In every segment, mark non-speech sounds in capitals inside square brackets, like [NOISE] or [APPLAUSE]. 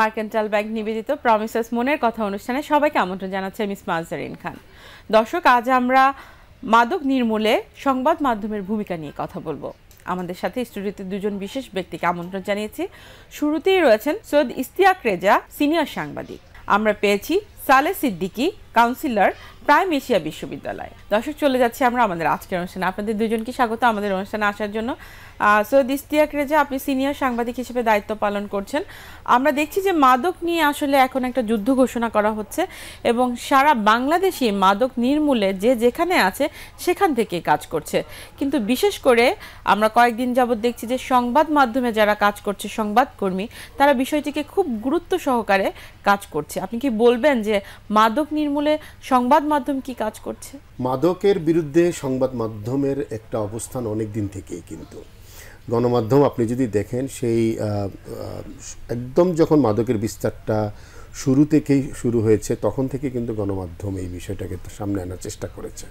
mercantile bank নিবেদিত promises মনের কথা অনুষ্ঠানে সবাইকে আমন্ত্রণ জানাচ্ছে মিস মাজারিন খান দর্শক আজ আমরা মাদক নির্মূলে সংবাদ মাধ্যমের ভূমিকা নিয়ে কথা বলবো আমাদের সাথে স্টুডিওতে দুজন বিশেষ ব্যক্তিকে আমন্ত্রণ জানিয়েছি শুরুতেই রয়েছেন সৈয়দ ইস্তিয়াক রেজা সিনিয়র সাংবাদিক আমরা পেয়েছি সালে সিদ্দিকি কাউন্সিলর প্রাইম এশিয়া বিশ্ববিদ্যালয় দর্শক চলে যাচ্ছি আমরা আমাদের আজকের অনুষ্ঠানে আপনাদের দুজনকে স্বাগত আমাদের অনুষ্ঠানে আসার জন্য সো দিস্তিয়া ক্রেজা আপনি সিনিয়র সাংবাদিক হিসেবে দায়িত্ব পালন করছেন আমরা দেখছি যে মাদক নিয়ে আসলে এখন একটা যুদ্ধ ঘোষণা করা হচ্ছে এবং সারা বাংলাদেশি মাদক নির্মূলে যে যেখানে আছে সেখান থেকে কাজ করছে কিন্তু বিশেষ করে আমরা কয়েকদিন যাবৎ দেখছি যে সংবাদ মাধ্যমে যারা কাজ করছে সংবাদকর্মী তারা বিষয়টিকে খুব গুরুত্ব সহকারে কাজ করছে আপনি কি বলবেন যে মাদক নির্মূল আসলে সংবাদ মাধ্যম কি কাজ করছে মাদকের বিরুদ্ধে সংবাদ মাধ্যমের একটা অবস্থান অনেক দিন থেকেই কিন্তু গণমাধ্যম আপনি যদি দেখেন সেই একদম যখন মাদকের বিস্তারটা শুরু থেকেই শুরু হয়েছে তখন থেকে কিন্তু গণমাধ্যম এই বিষয়টাকে সামনে আনার চেষ্টা করেছে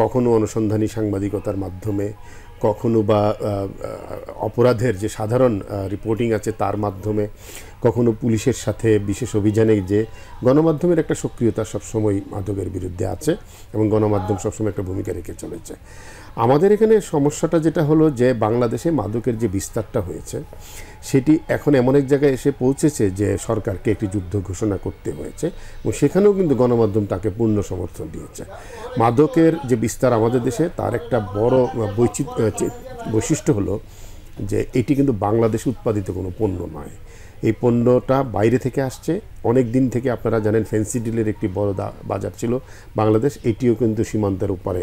কখনো অনুসন্ধানী সাংবাদিকতার মাধ্যমে কখনো বা অপরাধের যে সাধারণ রিপোর্টিং আছে তার মাধ্যমে কখনো পুলিশের সাথে বিশেষ অভিযানে যে গণমাধ্যমের একটা সক্রিয়তা সবসময় মাদকের বিরুদ্ধে আছে এবং গণমাধ্যম সবসময় একটা ভূমিকা রেখে চলেছে আমাদের এখানে সমস্যাটা যেটা হলো যে বাংলাদেশে মাদকের যে বিস্তারটা হয়েছে সেটি এখন এমন এক জায়গায় এসে পৌঁছেছে যে সরকারকে একটি যুদ্ধ ঘোষণা করতে হয়েছে এবং সেখানেও কিন্তু গণমাধ্যম তাকে পূর্ণ সমর্থন দিয়েছে মাদকের যে বিস্তার আমাদের দেশে তার একটা বড় বৈচিত্র্য বৈশিষ্ট্য হলো যে এটি কিন্তু বাংলাদেশে উৎপাদিত কোনো পণ্য নয় এই পণ্যটা বাইরে থেকে আসছে অনেক দিন থেকে আপনারা জানেন ফেন্সিডিলের একটি বড় বাজার ছিল বাংলাদেশ এটিও কিন্তু সীমান্তের উপরে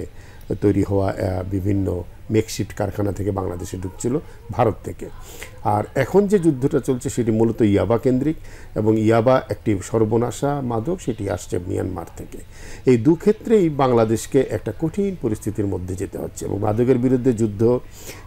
তৈরি হওয়া বিভিন্ন মেকশিফট কারখানা থেকে বাংলাদেশে ঢুকছিল ভারত থেকে আর এখন যে যুদ্ধটা চলছে সেটি মূলত ইয়াবা কেন্দ্রিক এবং ইয়াবা একটি সর্বনাশা মাদক সেটি আসছে মিয়ানমার থেকে এই দুক্ষেত্রেই বাংলাদেশকে একটা কঠিন পরিস্থিতির মধ্যে যেতে হচ্ছে এবং মাদকের বিরুদ্ধে যুদ্ধ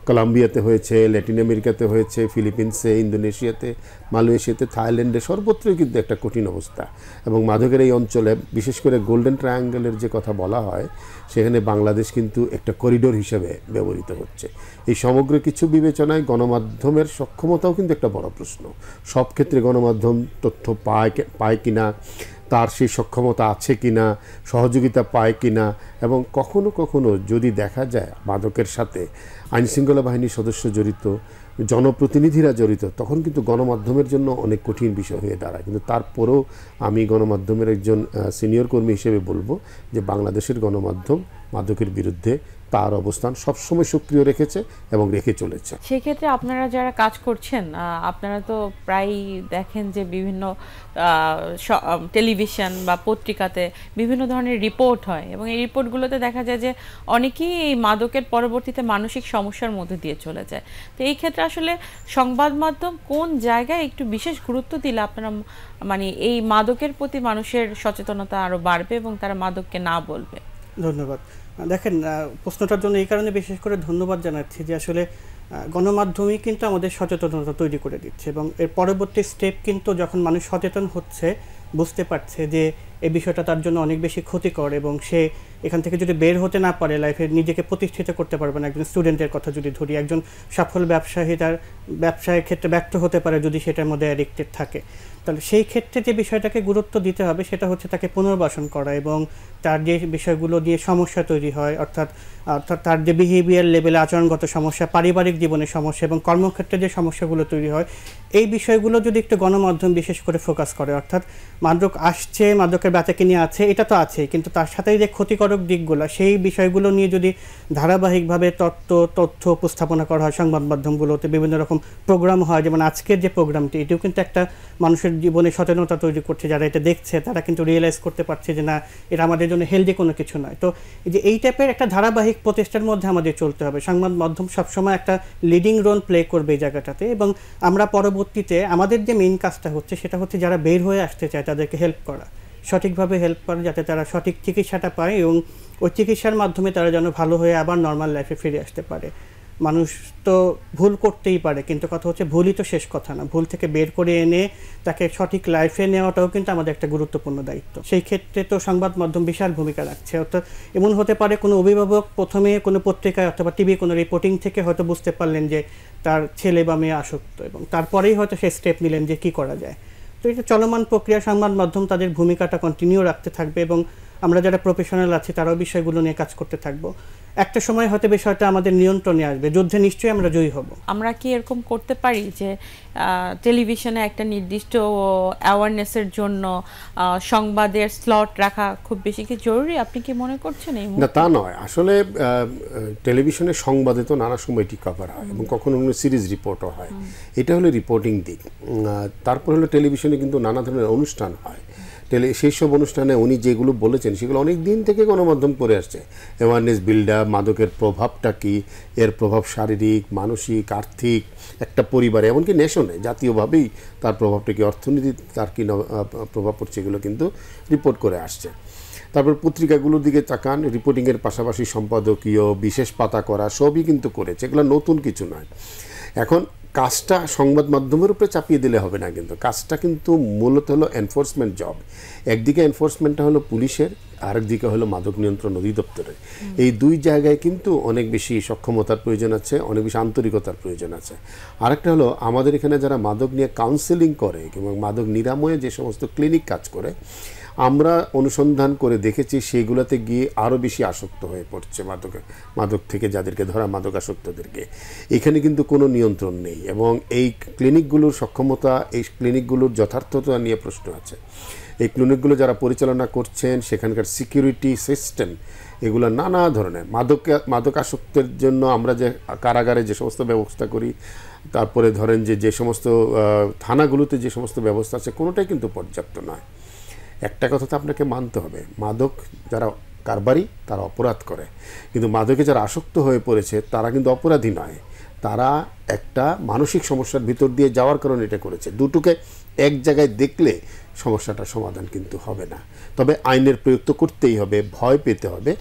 কলাম্বিয়াতে হয়েছে ল্যাটিন আমেরিকাতে হয়েছে ফিলিপিন্সে ইন্দোনেশিয়াতে মালয়েশিয়াতে থাইল্যান্ডে সর্বত্রই কিন্তু একটা কঠিন অবস্থা এবং মাদকের এই অঞ্চলে বিশেষ করে গোল্ডেন ট্রায়াঙ্গেলের যে কথা বলা হয় সেখানে বাংলাদেশ কিন্তু একটা করিডোর হিসেবে ব্যবহৃত হচ্ছে এই সমগ্র কিছু বিবেচনায় গণমাধ্যমের সক্ষমতাও কিন্তু একটা বড় প্রশ্ন সব ক্ষেত্রে গণমাধ্যম তথ্য পায় পায় কিনা তার সেই সক্ষমতা আছে কি না সহযোগিতা পায় কি না এবং কখনো কখনো যদি দেখা যায় মাদকের সাথে আইনশৃঙ্খলা বাহিনীর সদস্য জড়িত জনপ্রতিনিধিরা জড়িত তখন কিন্তু গণমাধ্যমের জন্য অনেক কঠিন বিষয় হয়ে দাঁড়ায় কিন্তু তারপরেও আমি গণমাধ্যমের একজন সিনিয়র কর্মী হিসেবে বলবো যে বাংলাদেশের গণমাধ্যম মাদকের বিরুদ্ধে তার অবস্থান সবসময় সক্রিয় রেখেছে এবং রেখে চলেছে সেক্ষেত্রে আপনারা যারা কাজ করছেন আপনারা তো প্রায় দেখেন যে বিভিন্ন টেলিভিশন বা পত্রিকাতে বিভিন্ন ধরনের রিপোর্ট হয় এবং এই রিপোর্টগুলোতে দেখা যায় যে অনেকেই এই মাদকের পরবর্তীতে মানসিক সমস্যার মধ্যে দিয়ে চলে যায় তো এই ক্ষেত্রে আসলে সংবাদ মাধ্যম কোন জায়গায় একটু বিশেষ গুরুত্ব দিলে আপনারা মানে এই মাদকের প্রতি মানুষের সচেতনতা আরও বাড়বে এবং তারা মাদককে না বলবে ধন্যবাদ দেখেন প্রশ্নটার জন্য এই কারণে বিশেষ করে ধন্যবাদ জানাচ্ছি যে আসলে গণমাধ্যমই কিন্তু আমাদের সচেতনতা তৈরি করে দিচ্ছে এবং এর পরবর্তী স্টেপ কিন্তু যখন মানুষ সচেতন হচ্ছে বুঝতে পারছে যে এ বিষয়টা তার জন্য অনেক বেশি ক্ষতিকর এবং সে এখান থেকে যদি বের হতে না পারে লাইফে নিজেকে প্রতিষ্ঠিত করতে পারবে না একজন স্টুডেন্টের কথা যদি ধরি একজন সফল ব্যবসায়ী তার ব্যবসায়ের ক্ষেত্রে ব্যর্থ হতে পারে যদি সেটার মধ্যে অ্যাডিক্টেড থাকে তাহলে সেই ক্ষেত্রে যে বিষয়টাকে গুরুত্ব দিতে হবে সেটা হচ্ছে তাকে পুনর্বাসন করা এবং তার যে বিষয়গুলো দিয়ে সমস্যা তৈরি হয় অর্থাৎ অর্থাৎ তার যে বিহেভিয়ার লেভেলে আচরণগত সমস্যা পারিবারিক জীবনের সমস্যা এবং কর্মক্ষেত্রে যে সমস্যাগুলো তৈরি হয় এই বিষয়গুলো যদি একটু গণমাধ্যম বিশেষ করে ফোকাস করে অর্থাৎ মাদক আসছে মাদকের বেচাকে নিয়ে আছে এটা তো আছে কিন্তু তার সাথে যে ক্ষতিকারক দিকগুলো সেই বিষয়গুলো নিয়ে যদি ধারাবাহিকভাবে তত্ত্ব তথ্য উপস্থাপনা করা হয় সংবাদ মাধ্যমগুলোতে বিভিন্ন রকম প্রোগ্রাম হয় যেমন আজকের যে প্রোগ্রামটি এটিও কিন্তু একটা মানুষের জীবনে সচেতনতা তৈরি করছে যারা এটা দেখছে তারা কিন্তু রিয়েলাইজ করতে পারছে যে না এটা আমাদের জন্য হেলদি কোনো কিছু নয় তো যে এই টাইপের একটা ধারাবাহিক প্রচেষ্টার মধ্যে আমাদের চলতে হবে সংবাদ মাধ্যম সবসময় একটা লিডিং রোল প্লে করবে এই জায়গাটাতে এবং আমরা পরবর্তীতে আমাদের যে মেইন কাজটা হচ্ছে সেটা হচ্ছে যারা বের হয়ে আসতে চায় তাদেরকে হেল্প করা সঠিকভাবে হেল্প করে যাতে তারা সঠিক চিকিৎসাটা পায় এবং ওই চিকিৎসার মাধ্যমে তারা যেন ভালো হয়ে আবার নর্মাল লাইফে ফিরে আসতে পারে মানুষ তো ভুল করতেই পারে কিন্তু কথা হচ্ছে ভুলই তো শেষ কথা না ভুল থেকে বের করে এনে তাকে সঠিক লাইফে নেওয়াটাও কিন্তু আমাদের একটা গুরুত্বপূর্ণ দায়িত্ব সেই ক্ষেত্রে তো সংবাদ মাধ্যম বিশাল ভূমিকা রাখছে অর্থাৎ এমন হতে পারে কোনো অভিভাবক প্রথমে কোনো পত্রিকায় অথবা টিভি কোনো রিপোর্টিং থেকে হয়তো বুঝতে পারলেন যে তার ছেলে বা মেয়ে আসক্ত এবং তারপরেই হয়তো সে স্টেপ নিলেন যে কি করা যায় তো এটা চলমান প্রক্রিয়া সংবাদ মাধ্যম তাদের ভূমিকাটা কন্টিনিউ রাখতে থাকবে এবং আমরা যারা প্রফেশনাল আছি তারাও বিষয়গুলো নিয়ে কাজ করতে থাকবো একটা সময় হয়তো বিষয়টা আমাদের নিয়ন্ত্রণে আসবে যুদ্ধে নিশ্চয়ই আমরা জয়ী হব আমরা কি এরকম করতে পারি যে টেলিভিশনে একটা নির্দিষ্ট অ্যাওয়ারনেসের জন্য সংবাদের স্লট রাখা খুব বেশি কি জরুরি আপনি কি মনে করছেন এই না তা নয় আসলে টেলিভিশনে সংবাদে তো নানা সময় টি কভার হয় এবং কখনো কোনো সিরিজ রিপোর্টও হয় এটা হলো রিপোর্টিং দিক তারপর হলো টেলিভিশনে কিন্তু নানা ধরনের অনুষ্ঠান হয় টেলি সেই সব অনুষ্ঠানে উনি যেগুলো বলেছেন সেগুলো অনেক দিন থেকে গণমাধ্যম করে আসছে অ্যাওয়ারনেস বিল্ড আপ মাদকের প্রভাবটা কী এর প্রভাব শারীরিক মানসিক আর্থিক একটা পরিবারে এমনকি নেশনে জাতীয়ভাবেই তার প্রভাবটা কি অর্থনীতি তার কী প্রভাব পড়ছে এগুলো কিন্তু রিপোর্ট করে আসছে তারপর পত্রিকাগুলোর দিকে তাকান রিপোর্টিংয়ের পাশাপাশি সম্পাদকীয় বিশেষ পাতা করা সবই কিন্তু করেছে এগুলো নতুন কিছু নয় এখন কাজটা সংবাদ মাধ্যমের উপরে চাপিয়ে দিলে হবে না কিন্তু কাজটা কিন্তু মূলত হলো এনফোর্সমেন্ট জব একদিকে এনফোর্সমেন্টটা হলো পুলিশের আরেকদিকে হলো মাদক নিয়ন্ত্রণ অধিদপ্তরের এই দুই জায়গায় কিন্তু অনেক বেশি সক্ষমতার প্রয়োজন আছে অনেক বেশি আন্তরিকতার প্রয়োজন আছে আরেকটা হলো আমাদের এখানে যারা মাদক নিয়ে কাউন্সেলিং করে এবং মাদক নিরাময়ে যে সমস্ত ক্লিনিক কাজ করে আমরা অনুসন্ধান করে দেখেছি সেইগুলোতে গিয়ে আরও বেশি আসক্ত হয়ে পড়ছে মাদক মাদক থেকে যাদেরকে ধরা মাদক আসক্তদেরকে এখানে কিন্তু কোনো নিয়ন্ত্রণ নেই এবং এই ক্লিনিকগুলোর সক্ষমতা এই ক্লিনিকগুলোর যথার্থতা নিয়ে প্রশ্ন আছে এই ক্লিনিকগুলো যারা পরিচালনা করছেন সেখানকার সিকিউরিটি সিস্টেম এগুলো নানা ধরনের মাদক মাদকাসক্তের জন্য আমরা যে কারাগারে যে সমস্ত ব্যবস্থা করি তারপরে ধরেন যে যে সমস্ত থানাগুলোতে যে সমস্ত ব্যবস্থা আছে কোনোটাই কিন্তু পর্যাপ্ত নয় একটা কথা তো আপনাকে মানতে হবে মাদক যারা কারবারি তারা অপরাধ করে কিন্তু মাদকে যারা আসক্ত হয়ে পড়েছে তারা কিন্তু অপরাধী নয় তারা একটা মানসিক সমস্যার ভিতর দিয়ে যাওয়ার কারণে এটা করেছে দুটোকে এক জায়গায় দেখলে সমস্যাটা সমাধান কিন্তু হবে না তবে আইনের প্রয়োগ তো করতেই হবে ভয় পেতে হবে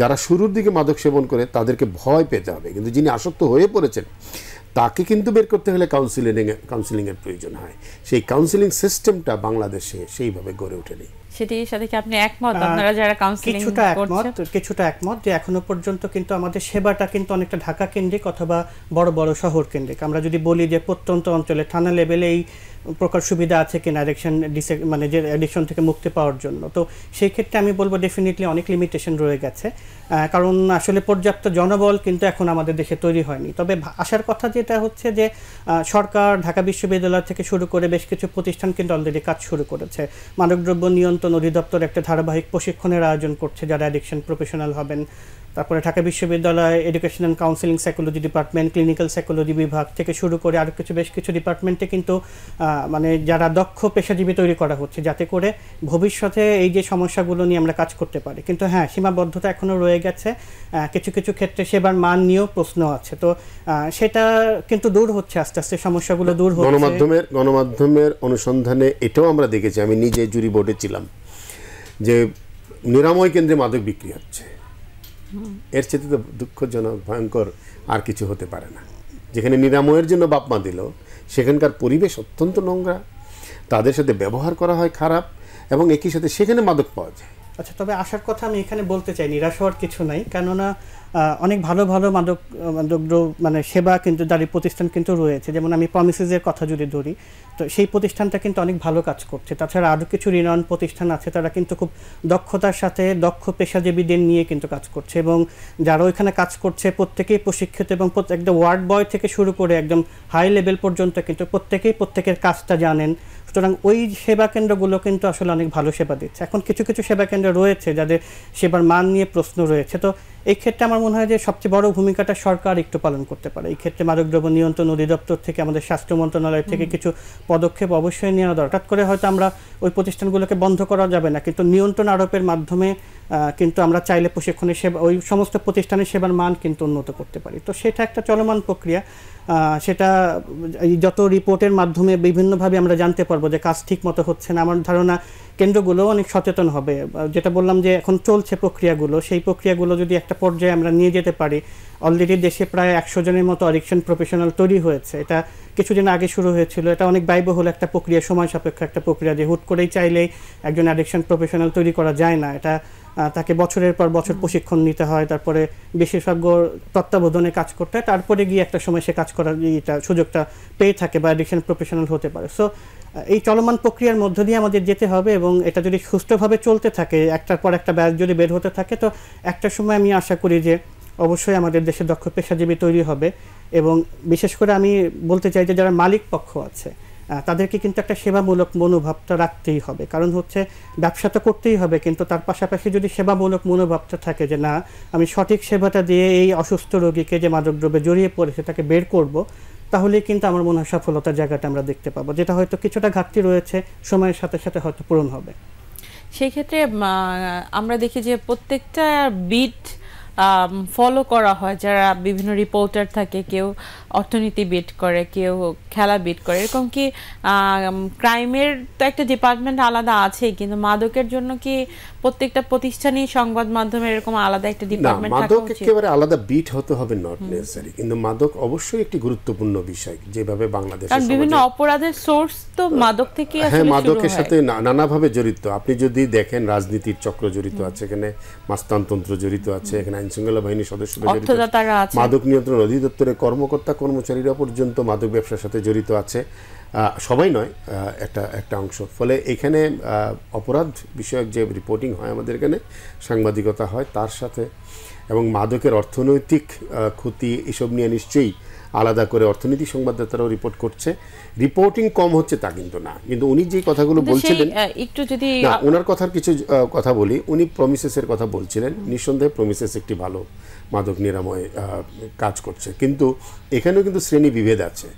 যারা শুরুর দিকে মাদক সেবন করে তাদেরকে ভয় পেতে হবে কিন্তু যিনি আসক্ত হয়ে পড়েছেন তাকে কিন্তু বের করতে হলে কাউন্সিলিংয়ে কাউন্সিলিংয়ের প্রয়োজন হয় সেই কাউন্সিলিং সিস্টেমটা বাংলাদেশে সেইভাবে গড়ে ওঠেনি সেটির সাথে কি আপনি একমত আপনারা যারা কাউন্সিলিং কিছুটা একমত কিছুটা একমত যে এখনো পর্যন্ত কিন্তু আমাদের সেবাটা কিন্তু অনেকটা ঢাকা কেন্দ্রিক অথবা বড় বড় শহর কেন্দ্রিক আমরা যদি বলি যে প্রত্যন্ত অঞ্চলে থানা লেভেলে এই প্রকার সুবিধা আছে কিনা অ্যাডিকশন মানে যে অ্যাডিকশন থেকে মুক্তি পাওয়ার জন্য তো সেই ক্ষেত্রে আমি বলবো ডেফিনেটলি অনেক লিমিটেশন রয়ে গেছে কারণ আসলে পর্যাপ্ত জনবল কিন্তু এখন আমাদের দেশে তৈরি হয়নি তবে আসার কথা যেটা হচ্ছে যে সরকার ঢাকা বিশ্ববিদ্যালয় থেকে শুরু করে বেশ কিছু প্রতিষ্ঠান কিন্তু অলরেডি কাজ শুরু করেছে মানবদ্রব্য নিয়ন্ত্রণ পর্যটন অধিদপ্তর একটা ধারাবাহিক প্রশিক্ষণের আয়োজন করছে যারা অ্যাডিকশন প্রফেশনাল হবেন তারপরে ঢাকা বিশ্ববিদ্যালয় education and counselling psychology department clinical psychology বিভাগ থেকে শুরু করে আরও কিছু বেশ কিছু ডিপার্টমেন্টে কিন্তু মানে যারা দক্ষ পেশাজীবী তৈরি করা হচ্ছে যাতে করে ভবিষ্যতে এই যে সমস্যাগুলো নিয়ে আমরা কাজ করতে পারি কিন্তু হ্যাঁ সীমাবদ্ধতা এখনও রয়ে গেছে কিছু কিছু ক্ষেত্রে সেবার মান নিয়েও প্রশ্ন আছে তো সেটা কিন্তু দূর হচ্ছে আস্তে আস্তে সমস্যাগুলো দূর হচ্ছে গণমাধ্যমের গণমাধ্যমের অনুসন্ধানে এটাও আমরা দেখেছি আমি নিজে জুরি বোর্ডে ছিলাম যে নিরাময় কেন্দ্রে মাদক বিক্রি হচ্ছে এর চেয়ে তো দুঃখজনক ভয়ঙ্কর আর কিছু হতে পারে না যেখানে নিরাময়ের জন্য বাপ মা দিল সেখানকার পরিবেশ অত্যন্ত নোংরা তাদের সাথে ব্যবহার করা হয় খারাপ এবং একই সাথে সেখানে মাদক পাওয়া যায় আচ্ছা তবে আসার কথা আমি এখানে বলতে চাই নিরাশ হওয়ার কিছু নাই কেননা অনেক ভালো ভালো মাদক মাদক মানে সেবা কিন্তু দাঁড়িয়ে প্রতিষ্ঠান কিন্তু রয়েছে যেমন আমি প্রমিসেসের কথা যদি ধরি তো সেই প্রতিষ্ঠানটা কিন্তু অনেক ভালো কাজ করছে তাছাড়া আরও কিছু ঋণয়ন প্রতিষ্ঠান আছে তারা কিন্তু খুব দক্ষতার সাথে দক্ষ পেশাজীবীদের নিয়ে কিন্তু কাজ করছে এবং যারা ওইখানে কাজ করছে প্রত্যেকেই প্রশিক্ষিত এবং একদম ওয়ার্ড বয় থেকে শুরু করে একদম হাই লেভেল পর্যন্ত কিন্তু প্রত্যেকেই প্রত্যেকের কাজটা জানেন সুতরাং ওই সেবা কেন্দ্রগুলো কিন্তু আসলে অনেক ভালো সেবা দিচ্ছে এখন কিছু কিছু সেবা কেন্দ্র রয়েছে যাদের সেবার মান নিয়ে প্রশ্ন রয়েছে তো এই ক্ষেত্রে আমার মনে হয় যে সবচেয়ে বড় ভূমিকাটা সরকার একটু পালন করতে পারে এই ক্ষেত্রে মাদকদ্রব্য নিয়ন্ত্রণ অধিদপ্তর থেকে আমাদের স্বাস্থ্য মন্ত্রণালয় থেকে কিছু পদক্ষেপ অবশ্যই নেওয়া দরকার করে হয়তো আমরা ওই প্রতিষ্ঠানগুলোকে বন্ধ করা যাবে না কিন্তু নিয়ন্ত্রণ আরোপের মাধ্যমে কিন্তু আমরা চাইলে প্রশিক্ষণের সেবা ওই সমস্ত প্রতিষ্ঠানের সেবার মান কিন্তু উন্নত করতে পারি তো সেটা একটা চলমান প্রক্রিয়া সেটা যত রিপোর্টের মাধ্যমে বিভিন্নভাবে আমরা জানতে পারবো যে কাজ ঠিক মতো হচ্ছে না আমার ধারণা কেন্দ্রগুলো অনেক সচেতন হবে যেটা বললাম যে এখন চলছে প্রক্রিয়াগুলো সেই প্রক্রিয়াগুলো যদি একটা পর্যায়ে আমরা নিয়ে যেতে পারি অলরেডি দেশে প্রায় একশো জনের মতো অডিকশন প্রফেশনাল তৈরি হয়েছে এটা কিছুদিন আগে শুরু হয়েছিল এটা অনেক ব্যয়বহুল একটা প্রক্রিয়া সময় সাপেক্ষ একটা প্রক্রিয়া যে হুট করেই চাইলেই একজন অ্যাডিকশন প্রফেশনাল তৈরি করা যায় না এটা তাকে বছরের পর বছর প্রশিক্ষণ নিতে হয় তারপরে বিশেষজ্ঞ তত্ত্বাবধানে কাজ করতে হয় তারপরে গিয়ে একটা সময় সে কাজ করার সুযোগটা পেয়ে থাকে বা অ্যাডিকশন প্রফেশনাল হতে পারে সো এই চলমান প্রক্রিয়ার মধ্য দিয়ে আমাদের যেতে হবে এবং এটা যদি সুস্থভাবে চলতে থাকে একটার পর একটা ব্যাচ যদি বের হতে থাকে তো একটা সময় আমি আশা করি যে অবশ্যই আমাদের দেশে দক্ষ পেশাজীবী তৈরি হবে এবং বিশেষ করে আমি বলতে চাই যে যারা মালিক পক্ষ আছে তাদেরকে কিন্তু একটা সেবামূলক মনোভাবটা রাখতেই হবে কারণ হচ্ছে ব্যবসা তো করতেই হবে কিন্তু তার পাশাপাশি যদি সেবামূলক মনোভাবটা থাকে যে না আমি সঠিক সেবাটা দিয়ে এই অসুস্থ রোগীকে যে মাদকদ্রব্যে জড়িয়ে পড়েছে তাকে বের করব তাহলে কিন্তু আমার মনে হয় সফলতার জায়গাটা আমরা দেখতে পাবো যেটা হয়তো কিছুটা ঘাটতি রয়েছে সময়ের সাথে সাথে হয়তো পূরণ হবে সেই ক্ষেত্রে আমরা দেখি যে প্রত্যেকটা বিট ফলো করা হয় যারা বিভিন্ন রিপোর্টার থাকে কেউ অর্থনীতি বিট করে কেউ খেলা বিট করে এরকম কি ক্রাইমের তো একটা ডিপার্টমেন্ট আলাদা আছে কিন্তু মাদকের জন্য কি প্রত্যেকটা প্রতিষ্ঠানই সংবাদ মাধ্যমে এরকম আলাদা একটা ডিপার্টমেন্ট থাকা মাদক একেবারে আলাদা বিট হতে হবে নট নেসেসারি কিন্তু মাদক অবশ্যই একটি গুরুত্বপূর্ণ বিষয় যেভাবে বাংলাদেশে কারণ বিভিন্ন অপরাধের সোর্স তো মাদক থেকে হ্যাঁ মাদকের সাথে নানাভাবে জড়িত আপনি যদি দেখেন রাজনীতির চক্র জড়িত আছে এখানে মাস্তানতন্ত্র জড়িত আছে এখানে আইনশৃঙ্খলা বাহিনীর সদস্য জড়িত মাদক নিয়ন্ত্রণ অধিদপ্তরের কর্মকর্তা কর্মচারীরা পর্যন্ত মাদক ব্যবসার সাথে জড়িত আছে সবাই নয় একটা একটা অংশ ফলে এখানে অপরাধ বিষয়ক যে রিপোর্টিং হয় আমাদের এখানে সাংবাদিকতা হয় তার সাথে এবং মাদকের অর্থনৈতিক ক্ষতি এসব নিয়ে নিশ্চয়ই আলাদা করে অর্থনীতি সংবাদদাতারাও রিপোর্ট করছে রিপোর্টিং কম হচ্ছে তা কিন্তু না কিন্তু উনি যে কথাগুলো বলছিলেন একটু যদি না ওনার কথার কিছু কথা বলি উনি প্রমিসেসের কথা বলছিলেন নিঃসন্দেহে প্রমিসেস একটি ভালো মাদক নিরাময় কাজ করছে কিন্তু এখানেও কিন্তু শ্রেণী বিভেদ আছে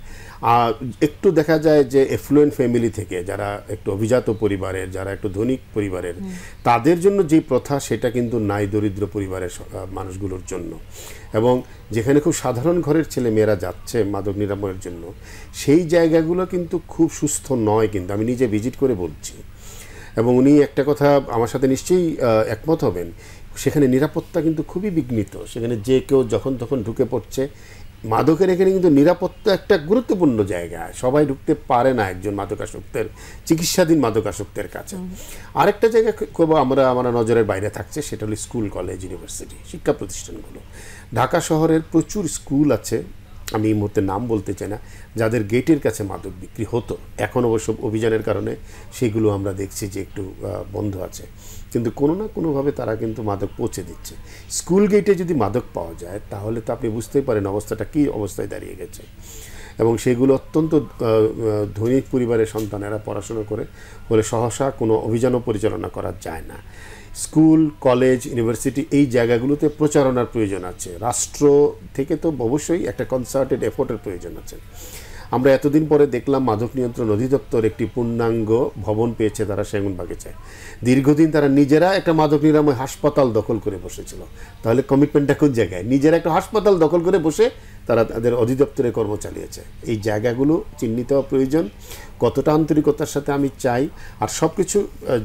আর একটু দেখা যায় যে এফ্লুয়েন্ট ফ্যামিলি থেকে যারা একটু অভিজাত পরিবারের যারা একটু ধনিক পরিবারের তাদের জন্য যে প্রথা সেটা কিন্তু নাই দরিদ্র পরিবারের মানুষগুলোর জন্য এবং যেখানে খুব সাধারণ ঘরের ছেলে মেয়েরা যাচ্ছে মাদক নিরাময়ের জন্য সেই জায়গাগুলো কিন্তু খুব সুস্থ নয় কিন্তু আমি নিজে ভিজিট করে বলছি এবং উনি একটা কথা আমার সাথে নিশ্চয়ই একমত হবেন সেখানে নিরাপত্তা কিন্তু খুবই বিঘ্নিত সেখানে যে কেউ যখন তখন ঢুকে পড়ছে মাদকের এখানে কিন্তু নিরাপত্তা একটা গুরুত্বপূর্ণ জায়গা সবাই ঢুকতে পারে না একজন মাদকাসক্তের চিকিৎসাধীন মাদকাসক্তের কাছে আরেকটা জায়গা খুব আমরা আমরা নজরের বাইরে থাকছে সেটা হলো স্কুল কলেজ ইউনিভার্সিটি শিক্ষা প্রতিষ্ঠানগুলো ঢাকা শহরের প্রচুর স্কুল আছে আমি এই মুহূর্তে নাম বলতে চাই না যাদের গেটের কাছে মাদক বিক্রি হতো এখন অবশ্য অভিযানের কারণে সেগুলো আমরা দেখছি যে একটু বন্ধ আছে কিন্তু কোনো না কোনোভাবে তারা কিন্তু মাদক পৌঁছে দিচ্ছে স্কুল গেটে যদি মাদক পাওয়া যায় তাহলে তো আপনি বুঝতেই পারেন অবস্থাটা কী অবস্থায় দাঁড়িয়ে গেছে এবং সেগুলো অত্যন্ত ধনী পরিবারের সন্তানেরা পড়াশোনা করে বলে সহসা কোনো অভিযানও পরিচালনা করা যায় না স্কুল কলেজ ইউনিভার্সিটি এই জায়গাগুলোতে প্রচারণার প্রয়োজন আছে রাষ্ট্র থেকে তো অবশ্যই একটা কনসার্টেড এফোর্টের প্রয়োজন আছে আমরা এতদিন পরে দেখলাম মাদক নিয়ন্ত্রণ অধিদপ্তর একটি পূর্ণাঙ্গ ভবন পেয়েছে তারা সেগুনবাগিচায় দীর্ঘদিন তারা নিজেরা একটা মাদক নিরাময় হাসপাতাল দখল করে বসেছিল তাহলে কমিটমেন্টটা কোন জায়গায় নিজেরা একটা হাসপাতাল দখল করে বসে তারা তাদের অধিদপ্তরে কর্ম চালিয়েছে এই জায়গাগুলো চিহ্নিত হওয়া প্রয়োজন কতটা আন্তরিকতার সাথে আমি চাই আর সব কিছু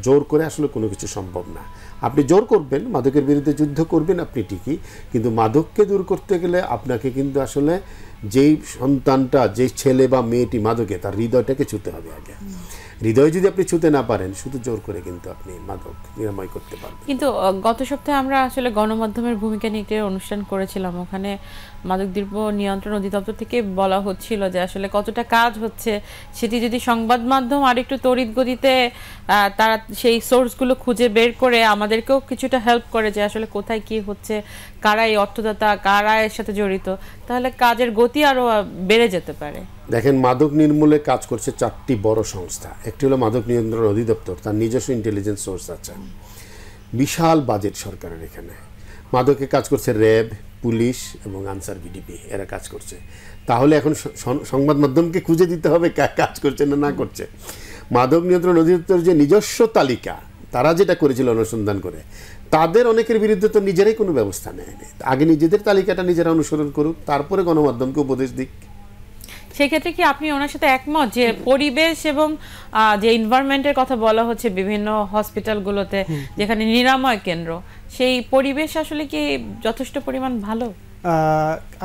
জোর করে আসলে কোনো কিছু সম্ভব না আপনি জোর করবেন মাদকের বিরুদ্ধে যুদ্ধ করবেন আপনি ঠিকই কিন্তু মাদককে দূর করতে গেলে আপনাকে কিন্তু আসলে যেই সন্তানটা যে ছেলে বা মেয়েটি মাদকে তার হৃদয়টাকে ছুতে হবে আগে হৃদয় যদি আপনি ছুতে না পারেন শুধু জোর করে কিন্তু আপনি মাদক নিরাময় করতে পারবেন কিন্তু গত সপ্তাহে আমরা আসলে গণমাধ্যমের ভূমিকা নিয়ে একটি অনুষ্ঠান করেছিলাম ওখানে মাদক দ্রব্য নিয়ন্ত্রণ অধিদপ্তর থেকে বলা হচ্ছিল যে আসলে কতটা কাজ হচ্ছে সেটি যদি সংবাদ মাধ্যম আরেকটু তড়িৎ গতিতে তারা সেই সোর্সগুলো খুঁজে বের করে আমাদেরকেও কিছুটা হেল্প করে যে আসলে কোথায় কি হচ্ছে কারা এই অর্থদাতা কারা এর সাথে জড়িত তাহলে কাজের গতি আরও বেড়ে যেতে পারে দেখেন মাদক নির্মূলে কাজ করছে চারটি বড় সংস্থা একটি হলো মাদক নিয়ন্ত্রণ অধিদপ্তর তার নিজস্ব ইন্টেলিজেন্স সোর্স আছে বিশাল বাজেট সরকারের এখানে মাদকে কাজ করছে র্যাব পুলিশ এবং আনসার বিডিপি এরা কাজ করছে তাহলে এখন সংবাদ মাধ্যমকে খুঁজে দিতে হবে কাজ করছে না না করছে মাদক নিয়ন্ত্রণ অধিদপ্তর যে নিজস্ব তালিকা তারা যেটা করেছিল অনুসন্ধান করে তাদের অনেকের বিরুদ্ধে তো নিজেরাই কোনো ব্যবস্থা নেয়নি আগে নিজেদের তালিকাটা নিজেরা অনুসরণ করুক তারপরে গণমাধ্যমকে উপদেশ দিক সেক্ষেত্রে কি আপনি ওনার সাথে একমত যে পরিবেশ এবং যে এনভায়রনমেন্টের কথা বলা হচ্ছে বিভিন্ন হসপিটালগুলোতে যেখানে নিরাময় কেন্দ্র সেই পরিবেশ আসলে কি যথেষ্ট পরিমাণ ভালো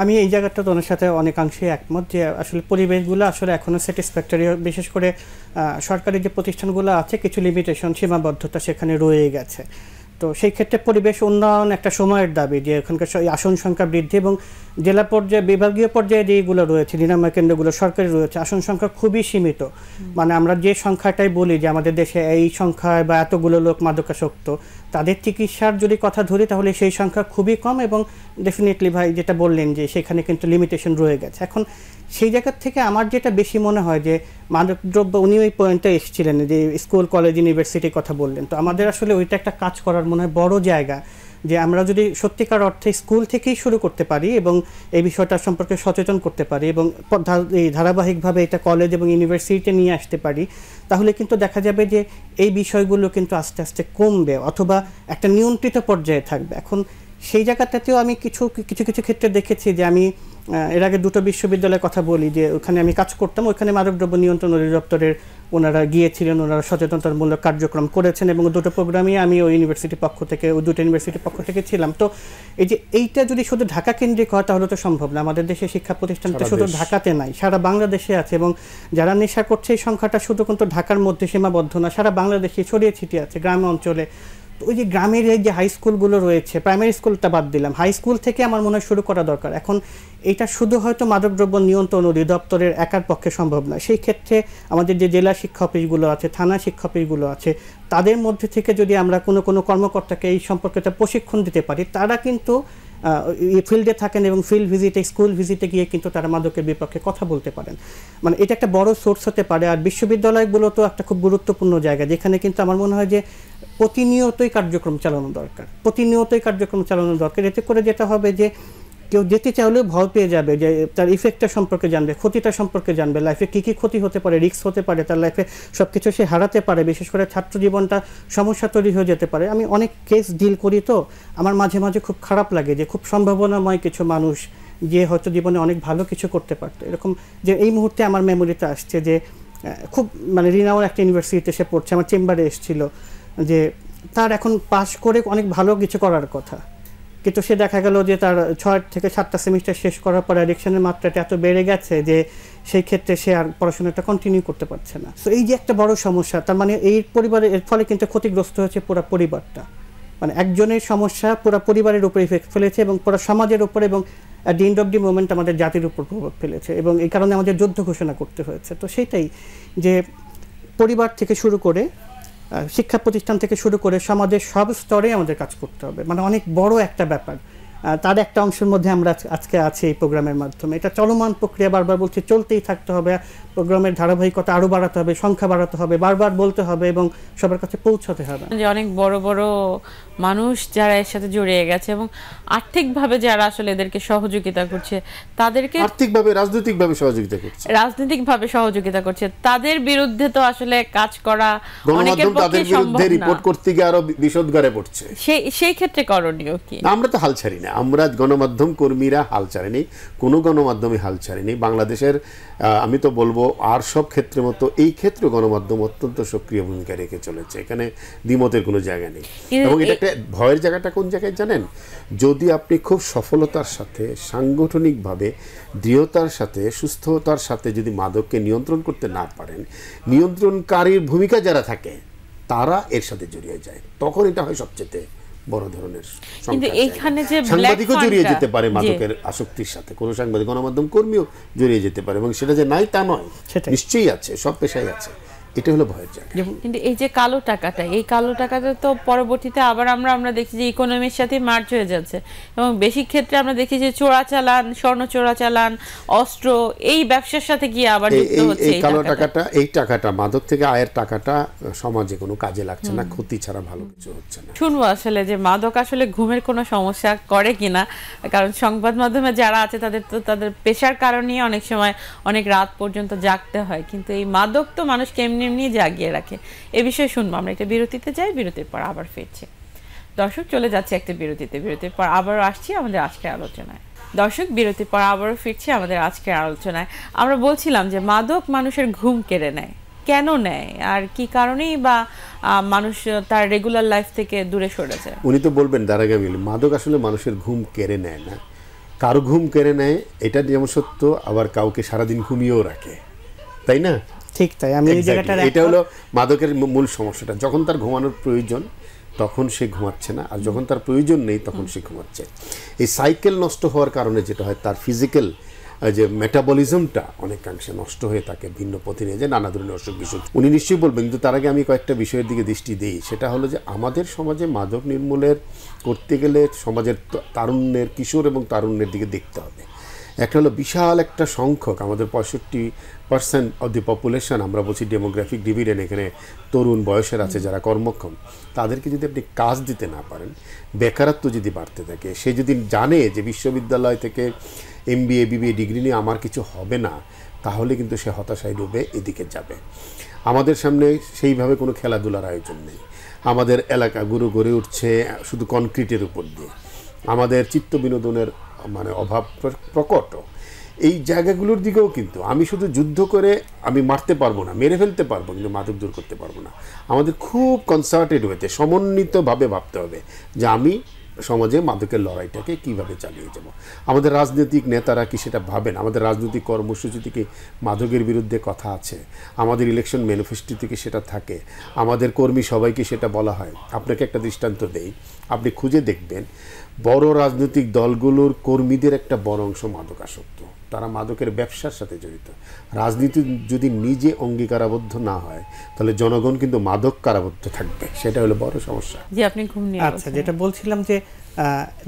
আমি এই জায়গাটা ওনার সাথে অনেকাংশেই একমত যে আসলে পরিবেশগুলো আসলে এখনও স্যাটিসফ্যাক্টরি বিশেষ করে সরকারি যে প্রতিষ্ঠানগুলো আছে কিছু লিমিটেশন সীমাবদ্ধতা সেখানে রয়ে গেছে তো সেই ক্ষেত্রে পরিবেশ উন্নয়ন একটা সময়ের দাবি যে এখানকার আসন সংখ্যা বৃদ্ধি এবং জেলা পর্যায়ে বিভাগীয় পর্যায়ে যেগুলো রয়েছে নিরাময় কেন্দ্রগুলো সরকারি রয়েছে আসন সংখ্যা খুবই সীমিত মানে আমরা যে সংখ্যাটাই বলি যে আমাদের দেশে এই সংখ্যায় বা এতগুলো লোক মাদকাসক্ত তাদের চিকিৎসার যদি কথা ধরি তাহলে সেই সংখ্যা খুবই কম এবং ডেফিনেটলি ভাই যেটা বললেন যে সেখানে কিন্তু লিমিটেশন রয়ে গেছে এখন সেই জায়গার থেকে আমার যেটা বেশি মনে হয় যে মাদকদ্রব্য উনি ওই পয়েন্টে এসেছিলেন যে স্কুল কলেজ ইউনিভার্সিটির কথা বললেন তো আমাদের আসলে ওইটা একটা কাজ করার মনে হয় বড় জায়গা যে আমরা যদি সত্যিকার অর্থে স্কুল থেকেই শুরু করতে পারি এবং এই বিষয়টা সম্পর্কে সচেতন করতে পারি এবং এই ধারাবাহিকভাবে এটা কলেজ এবং ইউনিভার্সিটিতে নিয়ে আসতে পারি তাহলে কিন্তু দেখা যাবে যে এই বিষয়গুলো কিন্তু আস্তে আস্তে কমবে অথবা একটা নিয়ন্ত্রিত পর্যায়ে থাকবে এখন সেই জায়গাটাতেও আমি কিছু কিছু কিছু ক্ষেত্রে দেখেছি যে আমি এর আগে দুটো বিশ্ববিদ্যালয়ের কথা বলি যে ওখানে আমি কাজ করতাম ওখানে মাদকদ্রব্য নিয়ন্ত্রণ অধিদপ্তরের ওনারা গিয়েছিলেন ওনারা সচেতনতামূলক কার্যক্রম করেছেন এবং দুটো প্রোগ্রামে আমি ওই ইউনিভার্সিটি পক্ষ থেকে ওই দুটো ইউনিভার্সিটি পক্ষ থেকে ছিলাম তো এই যে এইটা যদি শুধু ঢাকা কেন্দ্রিক হয় তাহলে তো সম্ভব না আমাদের দেশে শিক্ষা প্রতিষ্ঠান তো শুধু ঢাকাতে নাই সারা বাংলাদেশে আছে এবং যারা নেশা করছে এই সংখ্যাটা শুধু কিন্তু ঢাকার মধ্যে সীমাবদ্ধ না সারা বাংলাদেশে ছড়িয়ে ছিটিয়ে আছে গ্রাম অঞ্চলে ওই যে গ্রামের যে হাই স্কুলগুলো রয়েছে প্রাইমারি স্কুলটা বাদ দিলাম হাই স্কুল থেকে আমার মনে হয় শুরু করা দরকার এখন এটা শুধু হয়তো মাদকদ্রব্য নিয়ন্ত্রণ অধিদপ্তরের একার পক্ষে সম্ভব নয় সেই ক্ষেত্রে আমাদের যে জেলা শিক্ষা অফিসগুলো আছে থানা শিক্ষা অফিসগুলো আছে তাদের মধ্যে থেকে যদি আমরা কোনো কোনো কর্মকর্তাকে এই সম্পর্কে প্রশিক্ষণ দিতে পারি তারা কিন্তু ফিল্ডে থাকেন এবং ফিল্ড ভিজিটে স্কুল ভিজিটে গিয়ে কিন্তু তারা মাদকের বিপক্ষে কথা বলতে পারেন মানে এটা একটা বড় সোর্স হতে পারে আর বিশ্ববিদ্যালয়গুলো তো একটা খুব গুরুত্বপূর্ণ জায়গা যেখানে কিন্তু আমার মনে হয় যে প্রতিনিয়তই কার্যক্রম চালানো দরকার প্রতিনিয়তই কার্যক্রম চালানো দরকার এতে করে যেটা হবে যে কেউ যেতে চাইলেও ভয় পেয়ে যাবে যে তার ইফেক্টটা সম্পর্কে জানবে ক্ষতিটা সম্পর্কে জানবে লাইফে কী কী ক্ষতি হতে পারে রিক্স হতে পারে তার লাইফে সব কিছু সে হারাতে পারে বিশেষ করে ছাত্র জীবনটা সমস্যা তৈরি হয়ে যেতে পারে আমি অনেক কেস ডিল করি তো আমার মাঝে মাঝে খুব খারাপ লাগে যে খুব সম্ভাবনাময় কিছু মানুষ যে হয়তো জীবনে অনেক ভালো কিছু করতে পারতো এরকম যে এই মুহূর্তে আমার মেমোরিতে আসছে যে খুব মানে রিনাওয়ার একটা ইউনিভার্সিটিতে সে পড়ছে আমার চেম্বারে এসেছিল যে তার এখন পাশ করে অনেক ভালো কিছু করার কথা কিন্তু সে দেখা গেল যে তার ছয় থেকে সাতটা সেমিস্টার শেষ করার পর অ্যাডিকশনের মাত্রাটা এত বেড়ে গেছে যে সেই ক্ষেত্রে সে আর পড়াশোনাটা কন্টিনিউ করতে পারছে না তো এই যে একটা বড় সমস্যা তার মানে এই পরিবারের এর ফলে কিন্তু ক্ষতিগ্রস্ত হয়েছে পুরো পরিবারটা মানে একজনের সমস্যা পুরো পরিবারের উপরে ইফেক্ট ফেলেছে এবং পুরো সমাজের উপরে এবং at the end of the moment আমাদের জাতির উপর প্রভাব ফেলেছে এবং এই কারণে আমাদের যুদ্ধ ঘোষণা করতে হয়েছে তো সেটাই যে পরিবার থেকে শুরু করে শিক্ষা প্রতিষ্ঠান থেকে শুরু করে সমাজের সব স্তরে আমাদের কাজ করতে হবে মানে অনেক বড় একটা ব্যাপার তার একটা অংশের মধ্যে আমরা আজকে আছি এই প্রোগ্রামের মাধ্যমে এটা চলমান প্রক্রিয়া বারবার বলছি চলতেই থাকতে হবে প্রোগ্রামের ধারাবাহিকতা আরও বাড়াতে হবে সংখ্যা বাড়াতে হবে বারবার বলতে হবে এবং সবার কাছে পৌঁছাতে হবে যে অনেক বড় বড় মানুষ যারা এর সাথে জড়িয়ে গেছে এবং আর্থিকভাবে যারা আসলে এদেরকে সহযোগিতা করছে তাদেরকে আর্থিকভাবে রাজনৈতিকভাবে সহযোগিতা করছে রাজনৈতিকভাবে সহযোগিতা করছে তাদের বিরুদ্ধে তো আসলে কাজ করা অনেকের পক্ষে সম্ভব না রিপোর্ট করতে গিয়ে আরো বিশদগারে পড়ছে সেই সেই ক্ষেত্রে করণীয় কি আমরা তো হাল ছাড়ি না আমরা গণমাধ্যম কর্মীরা হাল ছাড়িনি কোনো গণমাধ্যমে হাল ছাড়িনি বাংলাদেশের আমি তো বলবো আর সব ক্ষেত্রে মতো এই ক্ষেত্রে গণমাধ্যম অত্যন্ত সক্রিয় ভূমিকা রেখে চলেছে এখানে দ্বিমতের কোনো জায়গা নেই এবং এটা একটা ভয়ের জায়গাটা কোন জায়গায় জানেন যদি আপনি খুব সফলতার সাথে সাংগঠনিকভাবে দৃঢ়তার সাথে সুস্থতার সাথে যদি মাদককে নিয়ন্ত্রণ করতে না পারেন নিয়ন্ত্রণকারীর ভূমিকা যারা থাকে তারা এর সাথে জড়িয়ে যায় তখন এটা হয় সবচেয়ে বড় ধরনের কিন্তু এইখানে যে সাংবাদিকও জড়িয়ে যেতে পারে মাদকের আসক্তির সাথে কোনো সাংবাদিক গণমাধ্যম কর্মীও জড়িয়ে যেতে পারে এবং সেটা যে নাই তা নয় নিশ্চয়ই আছে সব পেশায় আছে এটা হলো ভয়ের জায়গা কিন্তু এই যে কালো টাকাটা এই কালো টাকাটা তো পরবর্তীতে আবার আমরা আমরা দেখি যে ইকোনমির সাথে মার্চ হয়ে যাচ্ছে এবং বেশি ক্ষেত্রে আমরা দেখি যে চোরাচালান স্বর্ণ চোরাচালান অস্ত্র এই ব্যবসার সাথে গিয়ে আবার যুক্ত হচ্ছে এই কালো টাকাটা এই টাকাটা মাদক থেকে আয়ের টাকাটা সমাজে কোনো কাজে লাগছে না ক্ষতি ছাড়া ভালো কিছু হচ্ছে না শুনবো আসলে যে মাদক আসলে ঘুমের কোনো সমস্যা করে কিনা কারণ সংবাদ মাধ্যমে যারা আছে তাদের তো তাদের পেশার কারণেই অনেক সময় অনেক রাত পর্যন্ত জাগতে হয় কিন্তু এই মাদক তো মানুষ কেমনি এমনি এমনি জাগিয়ে রাখে এ বিষয়ে শুনবো আমরা একটা বিরতিতে যাই বিরতির পর আবার ফিরছি দর্শক চলে যাচ্ছে একটা বিরতিতে বিরতির পর আবারও আসছি আমাদের আজকের আলোচনায় দর্শক বিরতির পর আবারও ফিরছি আমাদের আজকের আলোচনায় আমরা বলছিলাম যে মাদক মানুষের ঘুম কেড়ে নেয় কেন নেয় আর কি কারণেই বা মানুষ তার রেগুলার লাইফ থেকে দূরে সরে যায় উনি তো বলবেন তার আগে মাদক আসলে মানুষের ঘুম কেড়ে নেয় না কারো ঘুম কেড়ে নেয় এটা যেমন সত্য আবার কাউকে সারাদিন ঘুমিয়েও রাখে তাই না ঠিক তাই আমি এই জায়গাটা এটা হলো মাদকের মূল সমস্যাটা যখন তার ঘুমানোর প্রয়োজন তখন সে ঘুমাচ্ছে না আর যখন তার প্রয়োজন নেই তখন সে ঘুমাচ্ছে এই সাইকেল নষ্ট হওয়ার কারণে যেটা হয় তার ফিজিক্যাল যে মেটাবলিজমটা অনেকাংশে নষ্ট হয়ে থাকে ভিন্ন পথে নিয়ে যায় নানা ধরনের অসুখ বিসুখ উনি নিশ্চয়ই বলবেন কিন্তু তার আগে আমি কয়েকটা বিষয়ের দিকে দৃষ্টি দিই সেটা হলো যে আমাদের সমাজে মাদক নির্মূলের করতে গেলে সমাজের তারুণ্যের কিশোর এবং তারুণ্যের দিকে দেখতে হবে একটা হলো বিশাল একটা সংখ্যক আমাদের পঁয়ষট্টি পার্সেন্ট অফ দি পপুলেশন আমরা বলছি ডেমোগ্রাফিক ডিভিডেন্ড এখানে তরুণ বয়সের আছে যারা কর্মক্ষম তাদেরকে যদি আপনি কাজ দিতে না পারেন বেকারত্ব যদি বাড়তে থাকে সে যদি জানে যে বিশ্ববিদ্যালয় থেকে এমবিএ বিবিএ ডিগ্রি নিয়ে আমার কিছু হবে না তাহলে কিন্তু সে হতাশায় ডুবে এদিকে যাবে আমাদের সামনে সেইভাবে কোনো খেলাধুলার আয়োজন নেই আমাদের এলাকাগুলো গড়ে উঠছে শুধু কনক্রিটের উপর দিয়ে আমাদের চিত্ত বিনোদনের মানে অভাব প্রকট এই জায়গাগুলোর দিকেও কিন্তু আমি শুধু যুদ্ধ করে আমি মারতে পারবো না মেরে ফেলতে পারবো কিন্তু মাদক দূর করতে পারবো না আমাদের খুব কনসার্টেড হয়েতে সমন্বিতভাবে ভাবতে হবে যে আমি সমাজে মাদকের লড়াইটাকে কিভাবে চালিয়ে যাব আমাদের রাজনৈতিক নেতারা কি সেটা ভাবেন আমাদের রাজনৈতিক কর্মসূচি থেকে মাদকের বিরুদ্ধে কথা আছে আমাদের ইলেকশন ম্যানিফেস্টো থেকে সেটা থাকে আমাদের কর্মী সবাইকে সেটা বলা হয় আপনাকে একটা দৃষ্টান্ত দেই আপনি খুঁজে দেখবেন বড় রাজনৈতিক দলগুলোর কর্মীদের একটা বড় অংশ মাদকাসক্ত তারা মাদকের ব্যবসার সাথে জড়িত রাজনীতি যদি নিজে অঙ্গীকারাবদ্ধ না হয় তাহলে জনগণ কিন্তু মাদক কারাবদ্ধ থাকবে সেটা হলো বড় সমস্যা জি আপনি ঘুম নিয়ে আচ্ছা যেটা বলছিলাম যে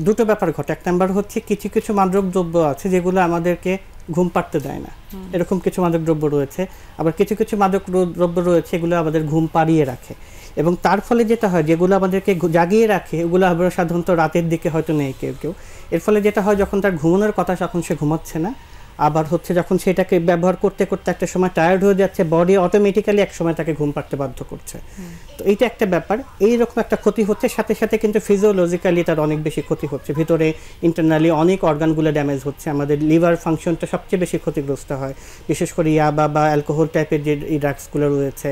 দুটো ব্যাপার ঘটে এক নাম্বার হচ্ছে কিছু কিছু মাদক দ্রব্য আছে যেগুলো আমাদেরকে ঘুম পাড়তে দেয় না এরকম কিছু মাদক দ্রব্য রয়েছে আবার কিছু কিছু মাদক দ্রব্য রয়েছে এগুলো আমাদের ঘুম পাড়িয়ে রাখে এবং তার ফলে যেটা হয় যেগুলো আমাদেরকে জাগিয়ে রাখে ওগুলো আমরা সাধারণত রাতের দিকে হয়তো নেই কেউ কেউ এর ফলে যেটা হয় যখন তার ঘুমানোর কথা তখন সে ঘুমাচ্ছে না আবার হচ্ছে যখন সেটাকে ব্যবহার করতে করতে একটা সময় টায়ার্ড হয়ে যাচ্ছে বডি অটোমেটিক্যালি এক সময় তাকে ঘুম পাড়তে বাধ্য করছে তো এইটা একটা ব্যাপার এই রকম একটা ক্ষতি হচ্ছে সাথে সাথে কিন্তু ফিজিওলজিক্যালি তার অনেক বেশি ক্ষতি হচ্ছে ভিতরে ইন্টারনালি অনেক অর্গানগুলো ড্যামেজ হচ্ছে আমাদের লিভার ফাংশনটা সবচেয়ে বেশি ক্ষতিগ্রস্ত হয় বিশেষ করে ইয়াবা বা অ্যালকোহল টাইপের যে ড্রাগসগুলো রয়েছে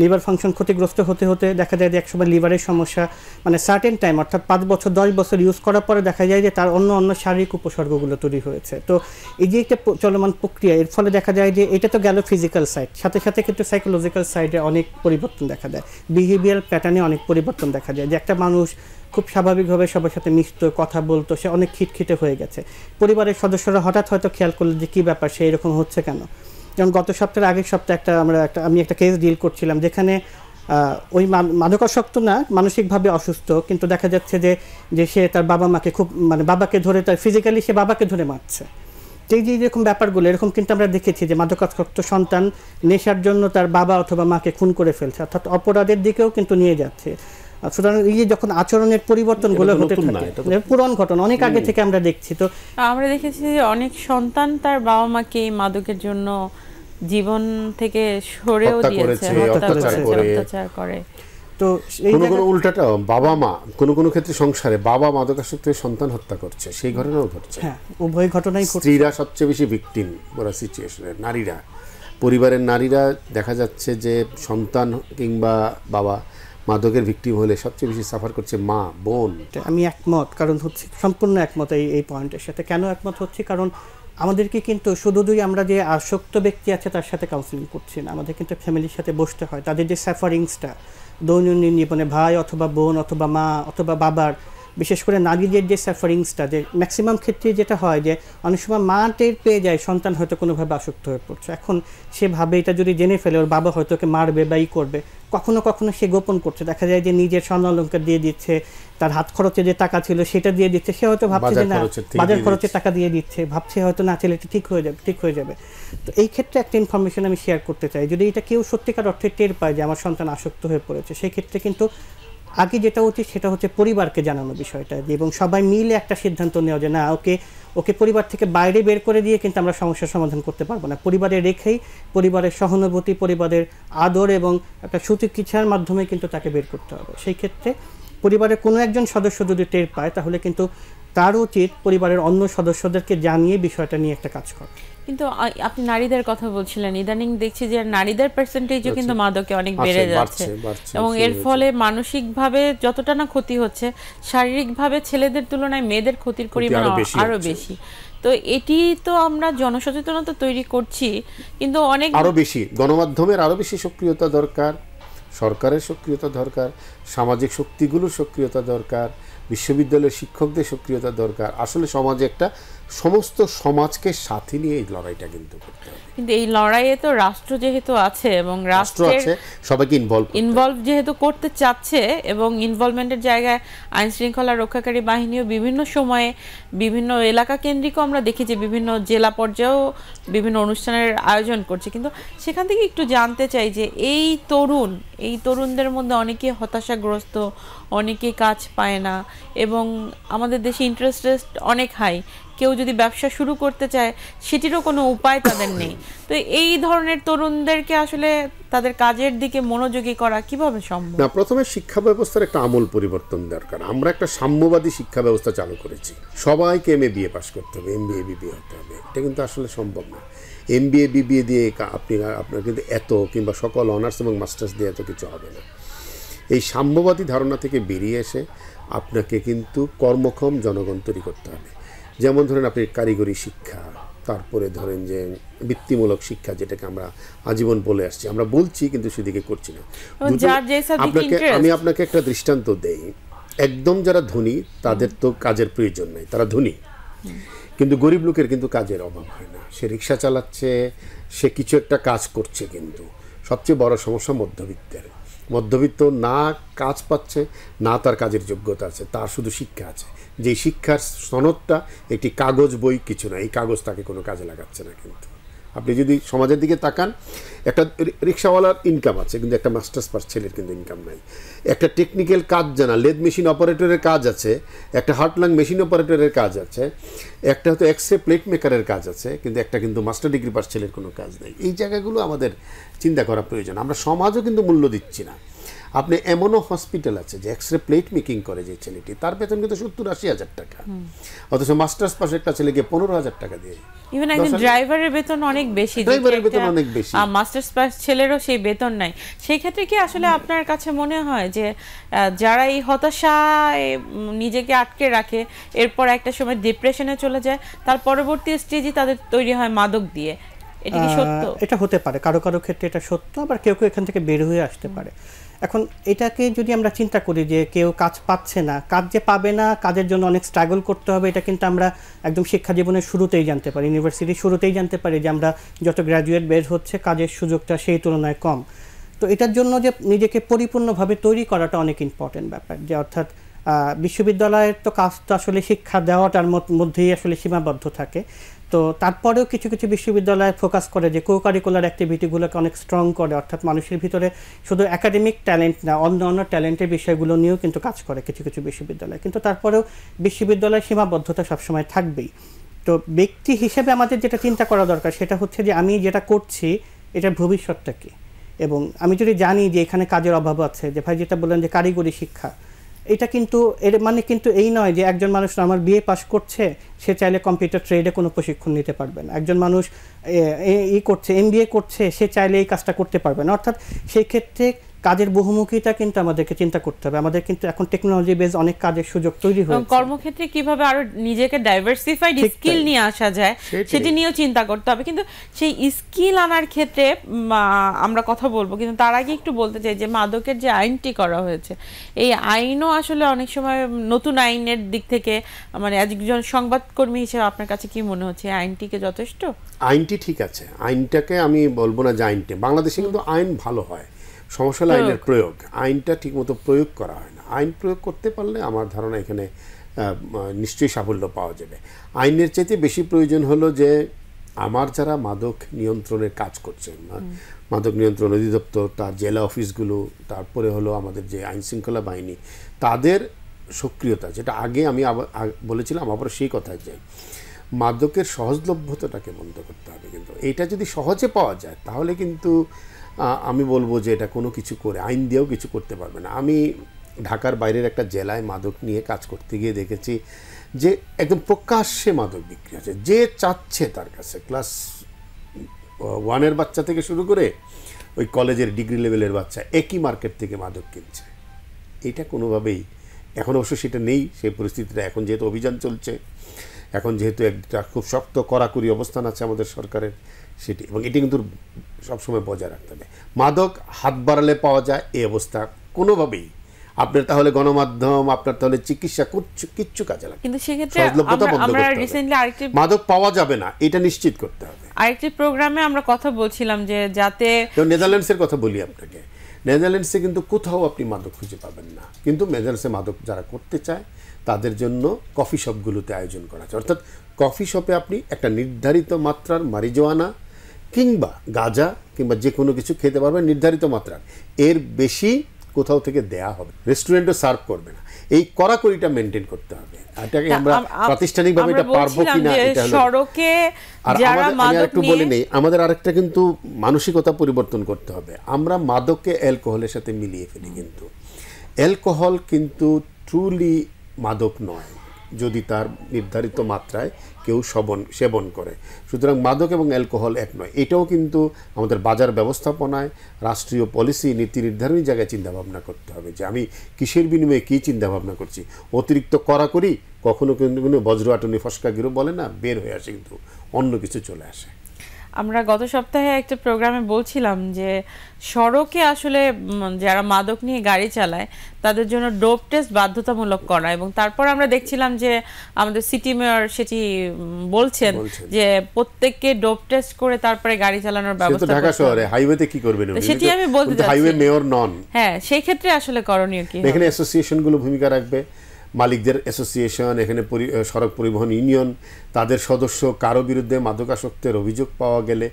লিভার ফাংশন ক্ষতিগ্রস্ত হতে হতে দেখা যায় যে একসময় লিভারের সমস্যা মানে সার্টেন টাইম অর্থাৎ পাঁচ বছর দশ বছর ইউজ করার পরে দেখা যায় যে তার অন্য অন্য শারীরিক উপসর্গগুলো তৈরি হয়েছে তো এই যে একটা চলমান প্রক্রিয়া এর ফলে দেখা যায় যে এটা তো গেল ফিজিক্যাল সাইড সাথে সাথে কিন্তু সাইকোলজিক্যাল সাইডে অনেক পরিবর্তন দেখা দেয় বিহেভিয়ার প্যাটার্নে অনেক পরিবর্তন দেখা যায় যে একটা মানুষ খুব স্বাভাবিকভাবে সবার সাথে মিশতো কথা বলতো সে অনেক খিটখিটে হয়ে গেছে পরিবারের সদস্যরা হঠাৎ হয়তো খেয়াল করলো যে কী ব্যাপার সে এরকম হচ্ছে কেন যেমন গত সপ্তাহের আগের সপ্তাহে একটা আমরা একটা আমি একটা কেস ডিল করছিলাম যেখানে ওই মাদকাসক্ত না মানসিকভাবে অসুস্থ কিন্তু দেখা যাচ্ছে যে যে সে তার বাবা মাকে খুব মানে বাবাকে ধরে তার ফিজিক্যালি সে বাবাকে ধরে মারছে এই যে এরকম ব্যাপারগুলো এরকম কিন্তু আমরা দেখেছি যে মাদকাসক্ত সন্তান নেশার জন্য তার বাবা অথবা মাকে খুন করে ফেলছে অর্থাৎ অপরাধের দিকেও কিন্তু নিয়ে যাচ্ছে সুতরাং এই যে যখন আচরণের হতে থাকে ঘটনা অনেক আগে থেকে আমরা দেখছি তো আমরা দেখেছি যে অনেক সন্তান তার বাবা মাকে এই মাদকের জন্য জীবন থেকে সরেও দিয়েছে অত্যাচার করে কোনো কোনো উল্টাটা বাবা মা ক্ষেত্রে সংসারে বাবা মাদকাসক্ত হয়ে সন্তান হত্যা করছে সেই ঘটনাও ঘটছে হ্যাঁ উভয় ঘটনাই স্ত্রীরা সবচেয়ে বেশি ভিকটিম ওরা সিচুয়েশনে নারীরা পরিবারের নারীরা দেখা যাচ্ছে যে সন্তান কিংবা বাবা মাদকের ভিক্টিম হলে সবচেয়ে বেশি সাফার করছে মা বোন আমি একমত কারণ হচ্ছে সম্পূর্ণ একমত এই এই পয়েন্টের সাথে কেন একমত হচ্ছে কারণ আমাদেরকে কিন্তু শুধু দুই আমরা যে আসক্ত ব্যক্তি আছে তার সাথে কাউন্সিলিং করছি না আমাদের কিন্তু ফ্যামিলির সাথে বসতে হয় তাদের যে সাফারিংসটা দৈনন্দিন জীবনে ভাই অথবা বোন অথবা মা অথবা বাবার বিশেষ করে নারীদের যে সাফারিংসটা যে ম্যাক্সিমাম ক্ষেত্রে যেটা হয় যে অনেক সময় মা টের পেয়ে যায় সন্তান হয়তো কোনোভাবে আসক্ত হয়ে পড়ছে এখন সে ভাবে এটা যদি জেনে ফেলে ওর বাবা হয়তো ওকে মারবে বা ই করবে কখনো কখনো সে গোপন করছে দেখা যায় যে নিজের অলঙ্কার দিয়ে দিচ্ছে তার হাত খরচে যে টাকা ছিল সেটা দিয়ে দিচ্ছে সে হয়তো ভাবছে যে না বাজার খরচে টাকা দিয়ে দিচ্ছে ভাবছে হয়তো না ছেলেটি ঠিক হয়ে যাবে ঠিক হয়ে যাবে তো এই ক্ষেত্রে একটা ইনফরমেশন আমি শেয়ার করতে চাই যদি এটা কেউ সত্যিকার অর্থে টের পায় যে আমার সন্তান আসক্ত হয়ে পড়েছে সেই ক্ষেত্রে কিন্তু আগে যেটা উচিত সেটা হচ্ছে পরিবারকে জানানো বিষয়টা এবং সবাই মিলে একটা সিদ্ধান্ত নেওয়া যে না ওকে ওকে পরিবার থেকে বাইরে বের করে দিয়ে কিন্তু আমরা সমস্যার সমাধান করতে পারবো না পরিবারে রেখেই পরিবারের সহানুভূতি পরিবারের আদর এবং একটা সুচিকিৎসার মাধ্যমে কিন্তু তাকে বের করতে হবে সেই ক্ষেত্রে পরিবারের কোনো একজন সদস্য যদি টের পায় তাহলে কিন্তু তার উচিত পরিবারের অন্য সদস্যদেরকে জানিয়ে বিষয়টা নিয়ে একটা কাজ করা কিন্তু আপনি নারীদের কথা বলছিলেন ইদানিং দেখছি যে নারীদের পার্সেন্টেজও কিন্তু মাদকে অনেক বেড়ে যাচ্ছে এবং এর ফলে মানসিকভাবে যতটা না ক্ষতি হচ্ছে শারীরিকভাবে ছেলেদের তুলনায় মেয়েদের ক্ষতির পরিমাণ আরো বেশি তো এটি তো আমরা জনসচেতনতা তৈরি করছি কিন্তু অনেক আরো বেশি গণমাধ্যমের আরো বেশি সক্রিয়তা দরকার সরকারের সক্রিয়তা দরকার সামাজিক শক্তিগুলোর সক্রিয়তা দরকার বিশ্ববিদ্যালয়ের শিক্ষকদের সক্রিয়তা দরকার আসলে সমাজে একটা সমস্ত সমাজকে সাথে নিয়ে এই লড়াইটা কিন্তু করতে হবে কিন্তু এই লড়াইয়ে তো রাষ্ট্র যেহেতু আছে এবং রাষ্ট্র আছে সবাইকে ইনভলভ ইনভলভ যেহেতু করতে চাচ্ছে এবং ইনভলভমেন্টের জায়গায় আইন শৃঙ্খলা রক্ষাকারী বাহিনীও বিভিন্ন সময়ে বিভিন্ন এলাকা কেন্দ্রিকও আমরা দেখি যে বিভিন্ন জেলা পর্যায়েও বিভিন্ন অনুষ্ঠানের আয়োজন করছে কিন্তু সেখান থেকে একটু জানতে চাই যে এই তরুণ এই তরুণদের মধ্যে অনেকে হতাশাগ্রস্ত অনেকে কাজ পায় না এবং আমাদের দেশে ইন্টারেস্ট অনেক হাই কেউ যদি ব্যবসা শুরু করতে চায় সেটিরও কোনো উপায় তাদের নেই তো এই ধরনের তরুণদেরকে আসলে তাদের কাজের দিকে মনোযোগী করা কিভাবে সম্ভব না প্রথমে শিক্ষা ব্যবস্থার একটা আমূল পরিবর্তন দরকার আমরা একটা সাম্যবাদী শিক্ষা ব্যবস্থা চালু করেছি সবাইকে এম এ বিএ পাস করতে হবে এম বিএ বিবিএ হতে হবে এটা কিন্তু আসলে সম্ভব না এম বিএ বিবিএ দিয়ে আপনি আপনার কিন্তু এত কিংবা সকল অনার্স এবং মাস্টার্স দিয়ে এত কিছু হবে না এই সাম্যবাদী ধারণা থেকে বেরিয়ে এসে আপনাকে কিন্তু কর্মক্ষম জনগণ তৈরি করতে হবে যেমন ধরেন আপনি কারিগরি শিক্ষা তারপরে ধরেন যে বৃত্তিমূলক শিক্ষা যেটাকে আমরা আজীবন বলে আসছি আমরা বলছি কিন্তু সেদিকে করছি না আপনাকে আমি আপনাকে একটা দৃষ্টান্ত দেই একদম যারা ধনী তাদের তো কাজের প্রয়োজন নাই তারা ধনী কিন্তু গরিব লোকের কিন্তু কাজের অভাব হয় না সে রিক্সা চালাচ্ছে সে কিছু একটা কাজ করছে কিন্তু সবচেয়ে বড় সমস্যা মধ্যবিত্তের মধ্যবিত্ত না কাজ পাচ্ছে না তার কাজের যোগ্যতা আছে তার শুধু শিক্ষা আছে যে শিক্ষার সনদটা একটি কাগজ বই কিছু না এই কাগজ তাকে কোনো কাজে লাগাচ্ছে না কিন্তু আপনি যদি সমাজের দিকে তাকান একটা রিক্সাওয়ালার ইনকাম আছে কিন্তু একটা মাস্টার্স পাস ছেলের কিন্তু ইনকাম নাই একটা টেকনিক্যাল কাজ জানা লেদ মেশিন অপারেটরের কাজ আছে একটা হার্ট লাং মেশিন অপারেটরের কাজ আছে একটা হয়তো এক্সরে প্লেট মেকারের কাজ আছে কিন্তু একটা কিন্তু মাস্টার ডিগ্রি পাস ছেলের কোনো কাজ নেই এই জায়গাগুলো আমাদের চিন্তা করা প্রয়োজন আমরা সমাজও কিন্তু মূল্য দিচ্ছি না আপনি এমনও হসপিটাল আছে যে এক্স রে প্লেট মেকিং করে যে ছেলেটি তার বেতন কিন্তু সত্তর আশি হাজার টাকা অথচ মাস্টার্স পাশে একটা ছেলেকে পনেরো হাজার টাকা দিয়ে ইভেন একজন ড্রাইভারের বেতন অনেক বেশি ড্রাইভারের বেতন অনেক বেশি মাস্টার্স পাস ছেলেরও সেই বেতন নাই সেই ক্ষেত্রে কি আসলে আপনার কাছে মনে হয় যে যারা এই হতাশায় নিজেকে আটকে রাখে এরপর একটা সময় ডিপ্রেশনে চলে যায় তার পরবর্তী স্টেজই তাদের তৈরি হয় মাদক দিয়ে এটা কি সত্য এটা হতে পারে কারো কারো ক্ষেত্রে এটা সত্য আবার কেউ কেউ এখান থেকে বের হয়ে আসতে পারে এখন এটাকে যদি আমরা চিন্তা করি যে কেউ কাজ পাচ্ছে না কাজ যে পাবে না কাজের জন্য অনেক স্ট্রাগল করতে হবে এটা কিন্তু আমরা একদম শিক্ষা জীবনের শুরুতেই জানতে পারি ইউনিভার্সিটির শুরুতেই জানতে পারি যে আমরা যত গ্র্যাজুয়েট বের হচ্ছে কাজের সুযোগটা সেই তুলনায় কম তো এটার জন্য যে নিজেকে পরিপূর্ণভাবে তৈরি করাটা অনেক ইম্পর্টেন্ট ব্যাপার যে অর্থাৎ বিশ্ববিদ্যালয়ের তো কাজ তো আসলে শিক্ষা দেওয়াটার মধ্যেই আসলে সীমাবদ্ধ থাকে তো তারপরেও কিছু কিছু বিশ্ববিদ্যালয় ফোকাস করে যে কো কারিকুলার অ্যাক্টিভিটিগুলোকে অনেক স্ট্রং করে অর্থাৎ মানুষের ভিতরে শুধু একাডেমিক ট্যালেন্ট না অন্য অন্য ট্যালেন্টের বিষয়গুলো নিয়েও কিন্তু কাজ করে কিছু কিছু বিশ্ববিদ্যালয় কিন্তু তারপরেও বিশ্ববিদ্যালয়ের সীমাবদ্ধতা সবসময় থাকবেই তো ব্যক্তি হিসেবে আমাদের যেটা চিন্তা করা দরকার সেটা হচ্ছে যে আমি যেটা করছি এটার ভবিষ্যৎটা কী এবং আমি যদি জানি যে এখানে কাজের অভাব আছে যে ভাই যেটা বললেন যে কারিগরি শিক্ষা এটা কিন্তু এর মানে কিন্তু এই নয় যে একজন মানুষ আমার বিএ পাস করছে সে চাইলে কম্পিউটার ট্রেডে কোনো প্রশিক্ষণ নিতে পারবে না একজন মানুষ ই করছে এম করছে সে চাইলে এই কাজটা করতে পারবেন অর্থাৎ সেই ক্ষেত্রে কাজের বহুমুখীটা কিন্তু আমাদেরকে চিন্তা করতে হবে আমাদের কিন্তু এখন টেকনোলজি বেস অনেক কাজের সুযোগ তৈরি হয়েছে কর্মক্ষেত্রে কিভাবে আরো নিজেকে ডাইভার্সিফাইড স্কিল নিয়ে আসা যায় সেটি নিয়েও চিন্তা করতে হবে কিন্তু সেই স্কিল আনার ক্ষেত্রে আমরা কথা বলবো কিন্তু তার আগে একটু বলতে চাই যে মাদকের যে আইনটি করা হয়েছে এই আইনও আসলে অনেক সময় নতুন আইনের দিক থেকে মানে একজন সংবাদকর্মী হিসেবে আপনার কাছে কি মনে হচ্ছে আইনটিকে যথেষ্ট আইনটি ঠিক আছে আইনটাকে আমি বলবো না যে আইনটি বাংলাদেশে কিন্তু আইন ভালো হয় সমস্যা হলো আইনের প্রয়োগ আইনটা ঠিকমতো প্রয়োগ করা হয় না আইন প্রয়োগ করতে পারলে আমার ধারণা এখানে নিশ্চয়ই সাফল্য পাওয়া যাবে আইনের চাইতে বেশি প্রয়োজন হলো যে আমার যারা মাদক নিয়ন্ত্রণের কাজ করছেন মাদক নিয়ন্ত্রণ অধিদপ্তর তার জেলা অফিসগুলো তারপরে হলো আমাদের যে আইন শৃঙ্খলা বাহিনী তাদের সক্রিয়তা যেটা আগে আমি বলেছিলাম আবার সেই কথায় যাই মাদকের সহজলভ্যতাটাকে বন্ধ করতে হবে কিন্তু এটা যদি সহজে পাওয়া যায় তাহলে কিন্তু আমি বলবো যে এটা কোনো কিছু করে আইন দিয়েও কিছু করতে পারবে না আমি ঢাকার বাইরের একটা জেলায় মাদক নিয়ে কাজ করতে গিয়ে দেখেছি যে একদম প্রকাশ্যে মাদক বিক্রি হচ্ছে যে চাচ্ছে তার কাছে ক্লাস ওয়ানের বাচ্চা থেকে শুরু করে ওই কলেজের ডিগ্রি লেভেলের বাচ্চা একই মার্কেট থেকে মাদক কিনছে এটা কোনোভাবেই এখন অবশ্য সেটা নেই সেই পরিস্থিতিটা এখন যেহেতু অভিযান চলছে এখন যেহেতু একটা খুব শক্ত কড়াকড়ি অবস্থান আছে আমাদের সরকারের সেটি এবং এটি কিন্তু সবসময় বজায় রাখতে হবে মাদক হাত বাড়ালে পাওয়া যায় এই অবস্থা কোনোভাবেই আপনার তাহলে গণমাধ্যম আপনার তাহলে চিকিৎসা কিচ্ছু কাজে লাগে কিন্তু সেক্ষেত্রে আমরা রিসেন্টলি আরেকটি মাদক পাওয়া যাবে না এটা নিশ্চিত করতে হবে আরেকটি প্রোগ্রামে আমরা কথা বলছিলাম যে যাতে নেদারল্যান্ডসের কথা বলি আপনাকে নেদারল্যান্ডসে কিন্তু কোথাও আপনি মাদক খুঁজে পাবেন না কিন্তু নেদারল্যান্ডসে মাদক যারা করতে চায় তাদের জন্য কফি শপগুলোতে আয়োজন করা হয়েছে অর্থাৎ কফি শপে আপনি একটা নির্ধারিত মাত্রার মারিজোয়ানা কিংবা গাজা কিংবা যে কোনো কিছু খেতে পারবেন নির্ধারিত মাত্রার এর বেশি কোথাও থেকে দেয়া হবে রেস্টুরেন্টও সার্ভ করবে না এই কড়াকড়িটা মেনটেন করতে হবে এটাকে আমরা প্রাতিষ্ঠানিকভাবে এটা পারবো কিনা এটা সড়কে আর আমাদের নেই আমাদের আরেকটা কিন্তু মানসিকতা পরিবর্তন করতে হবে আমরা মাদককে অ্যালকোহলের সাথে মিলিয়ে ফেলি কিন্তু অ্যালকোহল কিন্তু ট্রুলি মাদক নয় যদি তার নির্ধারিত মাত্রায় কেউ সবন সেবন করে সুতরাং মাদক এবং অ্যালকোহল এক নয় এটাও কিন্তু আমাদের বাজার ব্যবস্থাপনায় রাষ্ট্রীয় পলিসি নীতি নির্ধারণী জায়গায় চিন্তাভাবনা করতে হবে যে আমি কিসের বিনিময়ে কী চিন্তাভাবনা করছি অতিরিক্ত কড়াকড়ি কখনো কিন্তু কোনো বজ্র আটনি ফসকা গিরো বলে না বের হয়ে আসে কিন্তু অন্য কিছু চলে আসে আমরা গত সপ্তাহে একটা প্রোগ্রামে বলছিলাম যে সড়কে আসলে যারা মাদক নিয়ে গাড়ি চালায় তাদের জন্য ডোপ টেস্ট বাধ্যতামূলক করা এবং তারপর আমরা দেখছিলাম যে আমাদের সিটি মেয়র সেটি বলছেন যে প্রত্যেককে ডোপ টেস্ট করে তারপরে গাড়ি চালানোর ব্যবস্থা ঢাকা শহরে হাইওয়েতে কি করবেন সেটি আমি বলতে হাইওয়ে মেয়র নন হ্যাঁ সেই ক্ষেত্রে আসলে করণীয় কি এখানে অ্যাসোসিয়েশনগুলো ভূমিকা রাখবে মালিকদের অ্যাসোসিয়েশন এখানে সড়ক পরিবহন ইউনিয়ন তাদের সদস্য কারো বিরুদ্ধে মাদকাসক্তের অভিযোগ পাওয়া গেলে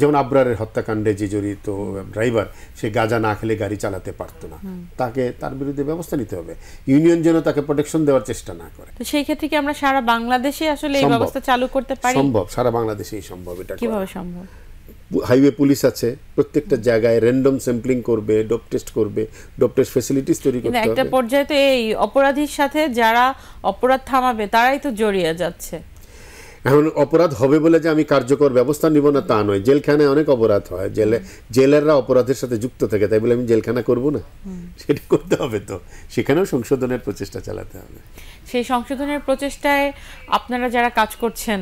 যেমন আব্রারের হত্যাকাণ্ডে যে জড়িত ড্রাইভার সে গাজা না খেলে গাড়ি চালাতে পারত না তাকে তার বিরুদ্ধে ব্যবস্থা নিতে হবে ইউনিয়ন যেন তাকে প্রোটেকশন দেওয়ার চেষ্টা না করে সেই ক্ষেত্রে কি আমরা সারা বাংলাদেশে আসলে এই ব্যবস্থা চালু করতে পারি সম্ভব সারা বাংলাদেশেই সম্ভব এটা কিভাবে সম্ভব হাইওয়ে পুলিশ আছে প্রত্যেকটা জায়গায় র্যান্ডম স্যাম্পলিং করবে ডপ টেস্ট করবে ডপ টেস্ট ফ্যাসিলিটিস তৈরি করতে হবে একটা পর্যায়ে তো এই অপরাধীর সাথে যারা অপরাধ থামাবে তারাই তো জড়িয়ে যাচ্ছে এখন অপরাধ হবে বলে যে আমি কার্যকর ব্যবস্থা নিব না তা নয় জেলখানায় অনেক অপরাধ হয় জেলে জেলেররা অপরাধের সাথে যুক্ত থাকে তাই বলে আমি জেলখানা করব না সেটা করতে হবে তো সেখানেও সংশোধনের প্রচেষ্টা চালাতে হবে সেই সংশোধনের প্রচেষ্টায় আপনারা যারা কাজ করছেন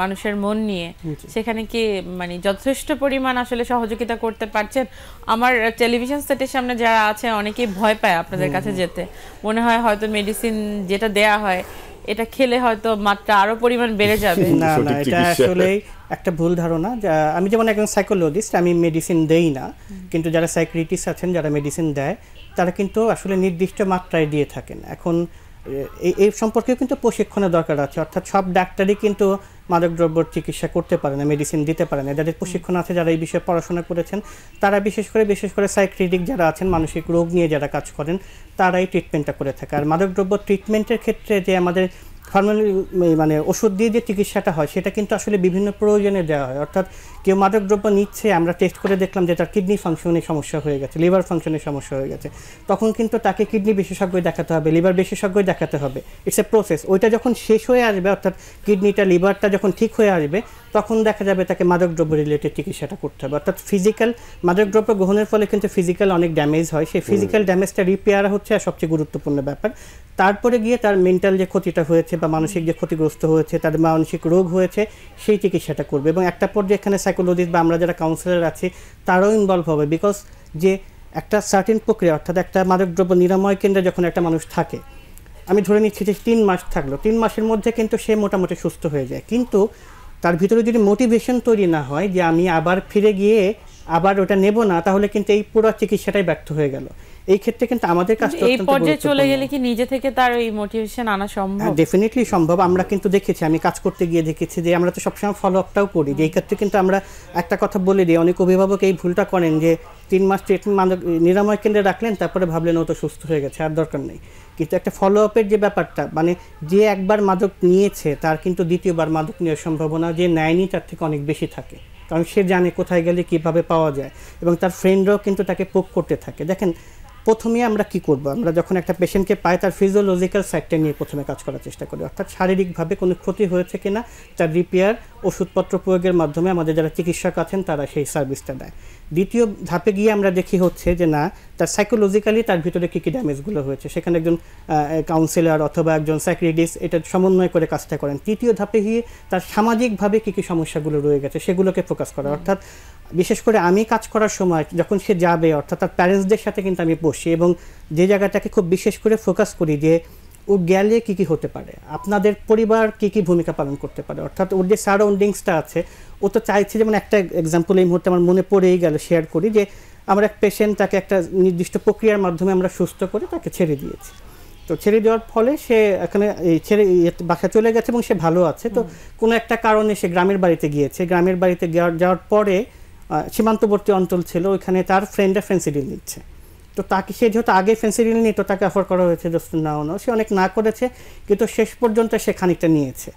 মানুষের মন নিয়ে সেখানে কি মানে যথেষ্ট পরিমাণ আসলে সহযোগিতা করতে পারছেন আমার টেলিভিশন সেটের সামনে যারা আছে অনেকে ভয় পায় আপনাদের কাছে যেতে মনে হয় হয়তো মেডিসিন যেটা দেয়া হয় এটা খেলে হয়তো মাত্রা আরো পরিমাণ বেড়ে যাবে [LAUGHS] না না এটা আসলে একটা ভুল ধারণা আমি যেমন একজন সাইকোলজিস্ট আমি মেডিসিন দেই না কিন্তু যারা সাইক্রিটিস আছেন যারা মেডিসিন দেয় তারা কিন্তু আসলে নির্দিষ্ট মাত্রায় দিয়ে থাকেন এখন এই সম্পর্কেও কিন্তু প্রশিক্ষণের দরকার আছে অর্থাৎ সব ডাক্তারই কিন্তু মাদকদ্রব্য চিকিৎসা করতে পারে না মেডিসিন দিতে পারে না যাদের প্রশিক্ষণ আছে যারা এই বিষয়ে পড়াশোনা করেছেন তারা বিশেষ করে বিশেষ করে সাইক্রিটিক যারা আছেন মানসিক রোগ নিয়ে যারা কাজ করেন তারাই ট্রিটমেন্টটা করে থাকে আর মাদকদ্রব্য ট্রিটমেন্টের ক্ষেত্রে যে আমাদের ফার্মালি মানে ওষুধ দিয়ে যে চিকিৎসাটা হয় সেটা কিন্তু আসলে বিভিন্ন প্রয়োজনে দেওয়া হয় অর্থাৎ কেউ মাদকদ্রব্য নিচ্ছে আমরা টেস্ট করে দেখলাম যে তার কিডনি ফাংশনে সমস্যা হয়ে গেছে লিভার ফাংশনে সমস্যা হয়ে গেছে তখন কিন্তু তাকে কিডনি বিশেষজ্ঞ দেখাতে হবে লিভার বিশেষজ্ঞ দেখাতে হবে ইটস এ প্রসেস ওইটা যখন শেষ হয়ে আসবে অর্থাৎ কিডনিটা লিভারটা যখন ঠিক হয়ে আসবে তখন দেখা যাবে তাকে মাদকদ্রব্য রিলেটেড চিকিৎসাটা করতে হবে অর্থাৎ ফিজিক্যাল মাদকদ্রব্য গ্রহণের ফলে কিন্তু ফিজিক্যাল অনেক ড্যামেজ হয় সেই ফিজিক্যাল ড্যামেজটা রিপেয়ার হচ্ছে সবচেয়ে গুরুত্বপূর্ণ ব্যাপার তারপরে গিয়ে তার মেন্টাল যে ক্ষতিটা হয়েছে বা মানসিক যে ক্ষতিগ্রস্ত হয়েছে তার মানসিক রোগ হয়েছে সেই চিকিৎসাটা করবে এবং একটা পর্যায়ে এখানে সাইকোলজিস্ট বা আমরা যারা কাউন্সিলার আছি তারাও ইনভলভ হবে বিকজ যে একটা সার্টিন প্রক্রিয়া অর্থাৎ একটা মাদকদ্রব্য নিরাময় কেন্দ্রে যখন একটা মানুষ থাকে আমি ধরে নিচ্ছি যে তিন মাস থাকলো তিন মাসের মধ্যে কিন্তু সে মোটামুটি সুস্থ হয়ে যায় কিন্তু তার ভিতরে যদি মোটিভেশন তৈরি না হয় যে আমি আবার ফিরে গিয়ে আবার ওটা নেব না তাহলে কিন্তু এই পুরো চিকিৎসাটাই ব্যর্থ হয়ে গেল এই ক্ষেত্রে কিন্তু আমাদের কাছে এই পর্যায়ে চলে গেলে কি নিজে থেকে তার ওই মোটিভেশন আনা সম্ভব ডেফিনেটলি হ্যাঁ, সম্ভব আমরা কিন্তু দেখেছি আমি কাজ করতে গিয়ে দেখেছি যে আমরা তো সবসময় ফলো আপটাও করি যে এই ক্ষেত্রে কিন্তু আমরা একটা কথা বলে দিই অনেক অভিভাবক এই ভুলটা করেন যে তিন মাস ট্রিটমেন্ট মানে নিরাময় কেন্দ্রে রাখলেন তারপরে ভাবলেন ও তো সুস্থ হয়ে গেছে আর দরকার নেই কিন্তু একটা ফলো আপের যে ব্যাপারটা মানে যে একবার মাদক নিয়েছে তার কিন্তু দ্বিতীয়বার মাদক নেওয়ার সম্ভাবনা যে নেয়নি তার থেকে অনেক বেশি থাকে কারণ সে জানে কোথায় গেলে কিভাবে পাওয়া যায় এবং তার ফ্রেন্ডরাও কিন্তু তাকে পোক করতে থাকে দেখেন প্রথমে আমরা কি করব আমরা যখন একটা পেশেন্টকে পাই তার ফিজিওলজিক্যাল সাইডটা নিয়ে প্রথমে কাজ করার চেষ্টা করি অর্থাৎ শারীরিকভাবে কোনো ক্ষতি হয়েছে কিনা তার রিপেয়ার ওষুধপত্র প্রয়োগের মাধ্যমে আমাদের যারা চিকিৎসক আছেন তারা সেই সার্ভিসটা দেয় দ্বিতীয় ধাপে গিয়ে আমরা দেখি হচ্ছে যে না তার সাইকোলজিক্যালি তার ভিতরে কী কী ড্যামেজগুলো হয়েছে সেখানে একজন কাউন্সিলর অথবা একজন সাইক্রিডিস এটা সমন্বয় করে কাজটা করেন তৃতীয় ধাপে গিয়ে তার সামাজিকভাবে কী কী সমস্যাগুলো রয়ে গেছে সেগুলোকে ফোকাস করা অর্থাৎ বিশেষ করে আমি কাজ করার সময় যখন সে যাবে অর্থাৎ তার প্যারেন্টসদের সাথে কিন্তু আমি বসি এবং যে জায়গাটাকে খুব বিশেষ করে ফোকাস করি যে ও গেলে কি কি হতে পারে আপনাদের পরিবার কি কি ভূমিকা পালন করতে পারে অর্থাৎ ওর যে সারাউন্ডিংসটা আছে ও তো চাইছে যেমন একটা এক্সাম্পল এই মুহূর্তে আমার মনে পড়েই গেল শেয়ার করি যে আমরা এক পেশেন্ট তাকে একটা নির্দিষ্ট প্রক্রিয়ার মাধ্যমে আমরা সুস্থ করে তাকে ছেড়ে দিয়েছি তো ছেড়ে দেওয়ার ফলে সে এখানে এই ছেড়ে ইয়ে বাসা চলে গেছে এবং সে ভালো আছে তো কোনো একটা কারণে সে গ্রামের বাড়িতে গিয়েছে গ্রামের বাড়িতে যাওয়ার পরে সীমান্তবর্তী অঞ্চল ছিল ওইখানে তার ফ্রেন্ডরা ফেন্সিডিল নিচ্ছে তো তাকে সে যেহেতু আগে ফেন্সি নিয়ে তো তাকে অফার করা হয়েছে জাস্ট নাও নাও সে অনেক না করেছে কিন্তু শেষ পর্যন্ত সে খানিকটা নিয়েছে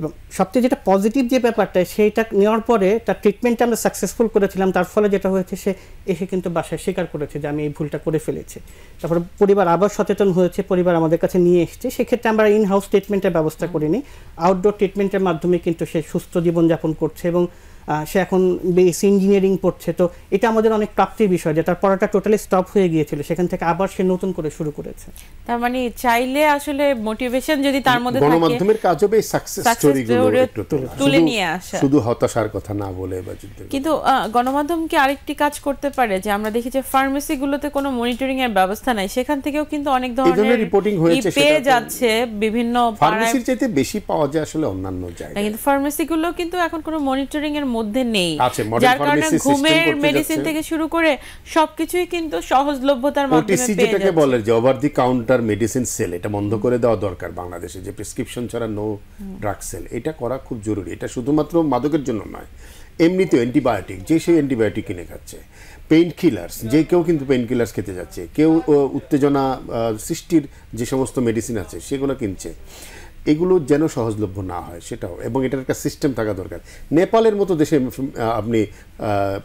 এবং সবচেয়ে যেটা পজিটিভ যে ব্যাপারটা সেইটা নেওয়ার পরে তার ট্রিটমেন্টটা আমরা সাকসেসফুল করেছিলাম তার ফলে যেটা হয়েছে সে এসে কিন্তু বাসায় স্বীকার করেছে যে আমি এই ভুলটা করে ফেলেছি তারপর পরিবার আবার সচেতন হয়েছে পরিবার আমাদের কাছে নিয়ে এসছে সেক্ষেত্রে আমরা ইন হাউস ট্রিটমেন্টের ব্যবস্থা করিনি আউটডোর ট্রিটমেন্টের মাধ্যমে কিন্তু সে সুস্থ জীবনযাপন করছে এবং সে এখন বেস ইঞ্জিনিয়ারিং পড়ছে তো এটা আমাদের অনেক প্রাপ্তির বিষয় যে তার পড়াটা টোটালি স্টপ হয়ে গিয়েছিল সেখান থেকে আবার সে নতুন করে শুরু করেছে তার মানে চাইলে আসলে মোটিভেশন যদি তার মধ্যে থাকে গণমাধ্যমের কাজও বেশ সাকসেস স্টোরি একটু তুলে নিয়ে আসা শুধু হতাশার কথা না বলে বা কিন্তু গণমাধ্যম কি আরেকটি কাজ করতে পারে যে আমরা দেখি যে ফার্মেসি গুলোতে কোনো মনিটরিং এর ব্যবস্থা নাই সেখান থেকেও কিন্তু অনেক ধরনের রিপোর্টিং হয়েছে পেয়ে যাচ্ছে বিভিন্ন ফার্মেসির চাইতে বেশি পাওয়া যায় আসলে অন্যান্য জায়গায় কিন্তু ফার্মেসি গুলো কিন্তু এখন কোনো মনিটরিং এর মধ্যে নেই যার কারণে ঘুমের মেডিসিন থেকে শুরু করে সবকিছুই কিন্তু সহজলভ্যতার মাধ্যমে পেয়ে যেটাকে বলে যে over the counter medicine sale এটা বন্ধ করে দেওয়া দরকার বাংলাদেশে যে প্রেসক্রিপশন ছাড়া নো ড্রাগ সেল এটা করা খুব জরুরি এটা শুধুমাত্র মাদকের জন্য নয় এমনিতে অ্যান্টিবায়োটিক যে সেই অ্যান্টিবায়োটিক কিনে খাচ্ছে পেইন কিলার্স যে কেউ কিন্তু পেইন কিলার্স খেতে যাচ্ছে কেউ উত্তেজনা সৃষ্টির যে সমস্ত মেডিসিন আছে সেগুলো কিনছে এগুলো যেন সহজলভ্য না হয় সেটাও এবং এটার একটা সিস্টেম থাকা দরকার নেপালের মতো দেশে আপনি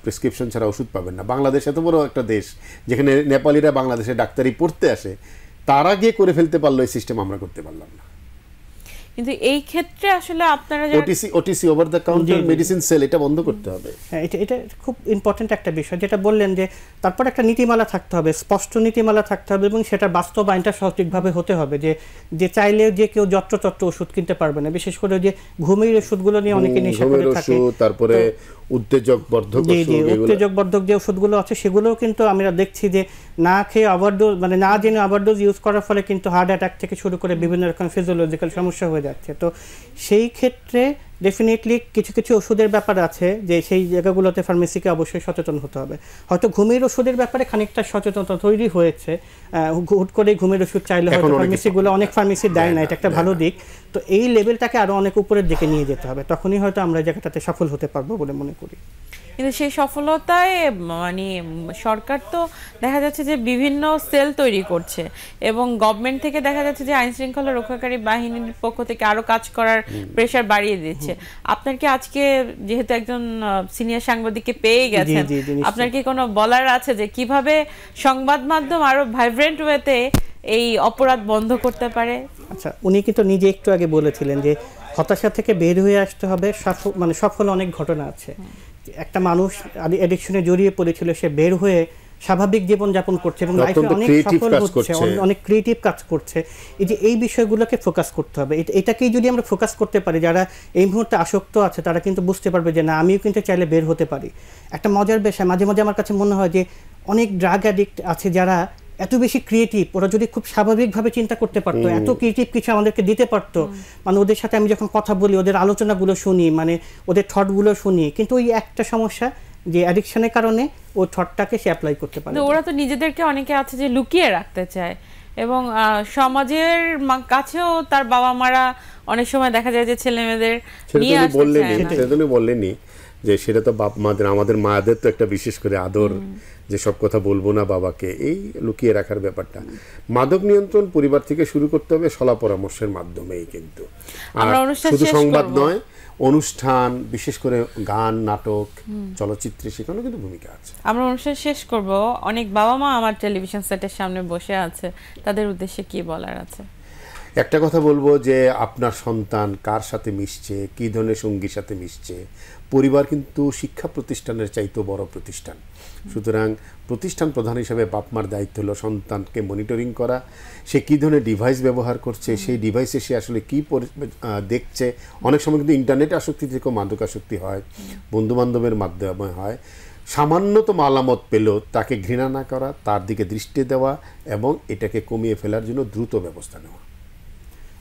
প্রেসক্রিপশন ছাড়া ওষুধ পাবেন না বাংলাদেশ এত বড় একটা দেশ যেখানে নেপালিরা বাংলাদেশে ডাক্তারি পড়তে আসে তারা গিয়ে করে ফেলতে পারলো এই সিস্টেম আমরা করতে পারলাম না কিন্তু এই ক্ষেত্রে আসলে আপনারা OTC OTC over the counter medicine sale এটা বন্ধ করতে হবে হ্যাঁ এটা এটা খুব ইম্পর্টেন্ট একটা বিষয় যেটা বললেন যে তারপর একটা নীতিমালা থাকতে হবে স্পষ্ট নীতিমালা থাকতে হবে এবং সেটা বাস্তবায়নটা সঠিকভাবে হতে হবে যে যে চাইলে যে কেউ যত্রতত্র ওষুধ কিনতে পারবে না বিশেষ করে যে ঘুমের ওষুধগুলো নিয়ে অনেকে নেশা করে থাকে তারপরে উত্তেজক বর্ধক জি জি উত্তেজক বর্ধক যে ওষুধগুলো আছে সেগুলোও কিন্তু আমরা দেখছি যে না খেয়ে ওভারডোজ মানে না জেনে ওভারডোজ ইউজ করার ফলে কিন্তু হার্ট অ্যাটাক থেকে শুরু করে বিভিন্ন রকম ফিজিওলজিক্যাল সমস্যা হয়ে যাচ্ছে তো সেই ক্ষেত্রে ডেফিনেটলি কিছু কিছু ওষুধের ব্যাপার আছে যে সেই জায়গাগুলোতে ফার্মেসিকে অবশ্যই সচেতন হতে হবে হয়তো ঘুমের ওষুধের ব্যাপারে খানিকটা সচেতনতা তৈরি হয়েছে হুট করে ঘুমের ওষুধ চাইলে হয়তো ফার্মেসিগুলো অনেক ফার্মেসি দেয় না এটা একটা ভালো দিক তো এই লেভেলটাকে আরো অনেক উপরের দিকে নিয়ে যেতে হবে তখনই হয়তো আমরা জায়গাটাতে সফল হতে পারবো বলে মনে করি কিন্তু সেই সফলতায় মানে সরকার তো দেখা যাচ্ছে যে বিভিন্ন সেল তৈরি করছে এবং গভর্নমেন্ট থেকে দেখা যাচ্ছে যে আইন শৃঙ্খলা রক্ষাকারী বাহিনীর পক্ষ থেকে আরো কাজ করার প্রেশার বাড়িয়ে দিচ্ছে আপনার কি আজকে যেহেতু একজন সিনিয়র সাংবাদিককে পেয়ে গেছেন আপনার কি কোনো বলার আছে যে কিভাবে সংবাদ মাধ্যম আরো ভাইব্রেন্ট ওয়েতে এই অপরাধ বন্ধ করতে পারে আচ্ছা উনি কিন্তু নিজে একটু আগে বলেছিলেন যে হতাশা থেকে বের হয়ে আসতে হবে সফল মানে সফল অনেক ঘটনা আছে একটা মানুষ অ্যাডিকশনে জড়িয়ে পড়েছিল সে বের হয়ে স্বাভাবিক জীবন যাপন করছে এবং লাইফে অনেক সফল হচ্ছে অনেক ক্রিয়েটিভ কাজ করছে এই যে এই বিষয়গুলোকে ফোকাস করতে হবে এটাকেই যদি আমরা ফোকাস করতে পারি যারা এই মুহূর্তে আসক্ত আছে তারা কিন্তু বুঝতে পারবে যে না আমিও কিন্তু চাইলে বের হতে পারি একটা মজার বিষয় মাঝে মাঝে আমার কাছে মনে হয় যে অনেক ড্রাগ অ্যাডিক্ট আছে যারা এত বেশি ক্রিয়েটিভ ওরা যদি খুব স্বাভাবিকভাবে চিন্তা করতে পারতো এত ক্রিয়েটিভ কিছু আমাদেরকে দিতে পারতো মানে ওদের সাথে আমি যখন কথা বলি ওদের আলোচনাগুলো শুনি মানে ওদের থটগুলো শুনি কিন্তু ওই একটা সমস্যা যে অ্যাডিকশনের কারণে ও থটটাকে সে অ্যাপ্লাই করতে পারে ওরা তো নিজেদেরকে অনেকে আছে যে লুকিয়ে রাখতে চায় এবং সমাজের কাছেও তার বাবা মারা অনেক সময় দেখা যায় যে ছেলে মেয়েদের বললেনি যে সেটা তো বাপ মাদের আমাদের মায়াদের তো একটা বিশেষ করে আদর যে সব কথা বলবো না বাবাকে এই লুকিয়ে রাখার ব্যাপারটা মাদক নিয়ন্ত্রণ পরিবার থেকে শুরু করতে হবে সলা পরামর্শের মাধ্যমেই কিন্তু আর শুধু সংবাদ নয় অনুষ্ঠান বিশেষ করে গান নাটক চলচ্চিত্রে সেখানেও কিন্তু ভূমিকা আছে আমরা অনুষ্ঠান শেষ করব অনেক বাবা মা আমার টেলিভিশন সেটের সামনে বসে আছে তাদের উদ্দেশ্যে কি বলার আছে একটা কথা বলবো যে আপনার সন্তান কার সাথে মিশছে কী ধরনের সঙ্গীর সাথে মিশছে পরিবার কিন্তু শিক্ষা প্রতিষ্ঠানের চাইতেও বড় প্রতিষ্ঠান সুতরাং প্রতিষ্ঠান প্রধান হিসেবে বাপমার দায়িত্ব হলো সন্তানকে মনিটরিং করা সে কী ধরনের ডিভাইস ব্যবহার করছে সেই ডিভাইসে সে আসলে কী দেখছে অনেক সময় কিন্তু ইন্টারনেট আসক্তি থেকে মাদকাসক্তি হয় বন্ধুবান্ধবের মাধ্যমে হয় সামান্যতম আলামত পেল তাকে ঘৃণা না করা তার দিকে দৃষ্টি দেওয়া এবং এটাকে কমিয়ে ফেলার জন্য দ্রুত ব্যবস্থা নেওয়া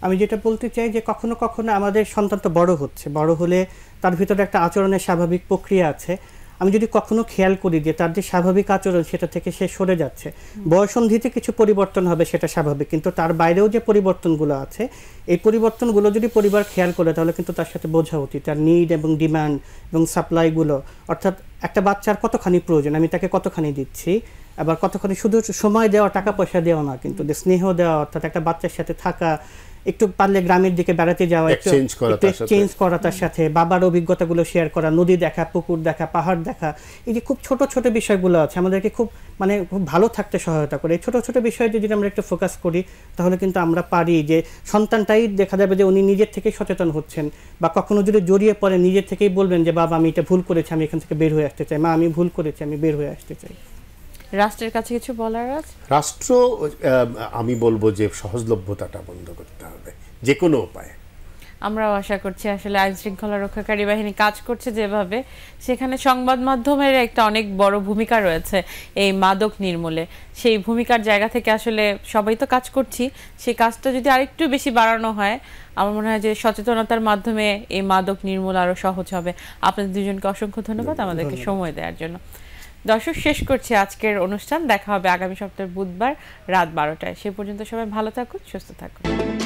আমি যেটা বলতে চাই যে কখনো কখনো আমাদের সন্তান তো বড় হচ্ছে বড় হলে তার ভিতরে একটা আচরণের স্বাভাবিক প্রক্রিয়া আছে আমি যদি কখনো খেয়াল করি যে তার যে স্বাভাবিক আচরণ সেটা থেকে সে সরে যাচ্ছে বয়সন্ধিতে কিছু পরিবর্তন হবে সেটা স্বাভাবিক কিন্তু তার বাইরেও যে পরিবর্তনগুলো আছে এই পরিবর্তনগুলো যদি পরিবার খেয়াল করে তাহলে কিন্তু তার সাথে বোঝা উচিত তার নিড এবং ডিমান্ড এবং সাপ্লাইগুলো অর্থাৎ একটা বাচ্চার কতখানি প্রয়োজন আমি তাকে কতখানি দিচ্ছি আবার কতখানি শুধু সময় দেওয়া টাকা পয়সা দেওয়া না কিন্তু স্নেহ দেওয়া অর্থাৎ একটা বাচ্চার সাথে থাকা একটু পারলে গ্রামের দিকে বেড়াতে যাওয়া একটু চেঞ্জ করা তার সাথে বাবার অভিজ্ঞতাগুলো শেয়ার করা নদী দেখা পুকুর দেখা পাহাড় দেখা এই যে খুব ছোট ছোট বিষয়গুলো আছে আমাদেরকে খুব মানে খুব ভালো থাকতে সহায়তা করে এই ছোটো ছোটো বিষয়ে যদি আমরা একটু ফোকাস করি তাহলে কিন্তু আমরা পারি যে সন্তানটাই দেখা যাবে যে উনি নিজের থেকে সচেতন হচ্ছেন বা কখনো যদি জড়িয়ে পড়ে নিজের থেকেই বলবেন যে বাবা আমি এটা ভুল করেছি আমি এখান থেকে বের হয়ে আসতে চাই মা আমি ভুল করেছি আমি বের হয়ে আসতে চাই রাষ্ট্রের কাছে কিছু বলার আছে রাষ্ট্র আমি বলবো যে সহজলভ্যতাটা বন্ধ করতে হবে যে কোনো উপায়ে আমরাও আশা করছি আসলে আইন শৃঙ্খলা রক্ষাকারী বাহিনী কাজ করছে যেভাবে সেখানে সংবাদ মাধ্যমের একটা অনেক বড় ভূমিকা রয়েছে এই মাদক নির্মূলে সেই ভূমিকার জায়গা থেকে আসলে সবাই তো কাজ করছি সেই কাজটা যদি আরেকটু বেশি বাড়ানো হয় আমার মনে হয় যে সচেতনতার মাধ্যমে এই মাদক নির্মূল আরও সহজ হবে আপনাদের দুজনকে অসংখ্য ধন্যবাদ আমাদেরকে সময় দেওয়ার জন্য দর্শক শেষ করছি আজকের অনুষ্ঠান দেখা হবে আগামী সপ্তাহের বুধবার রাত বারোটায় সে পর্যন্ত সবাই ভালো থাকুন সুস্থ থাকুন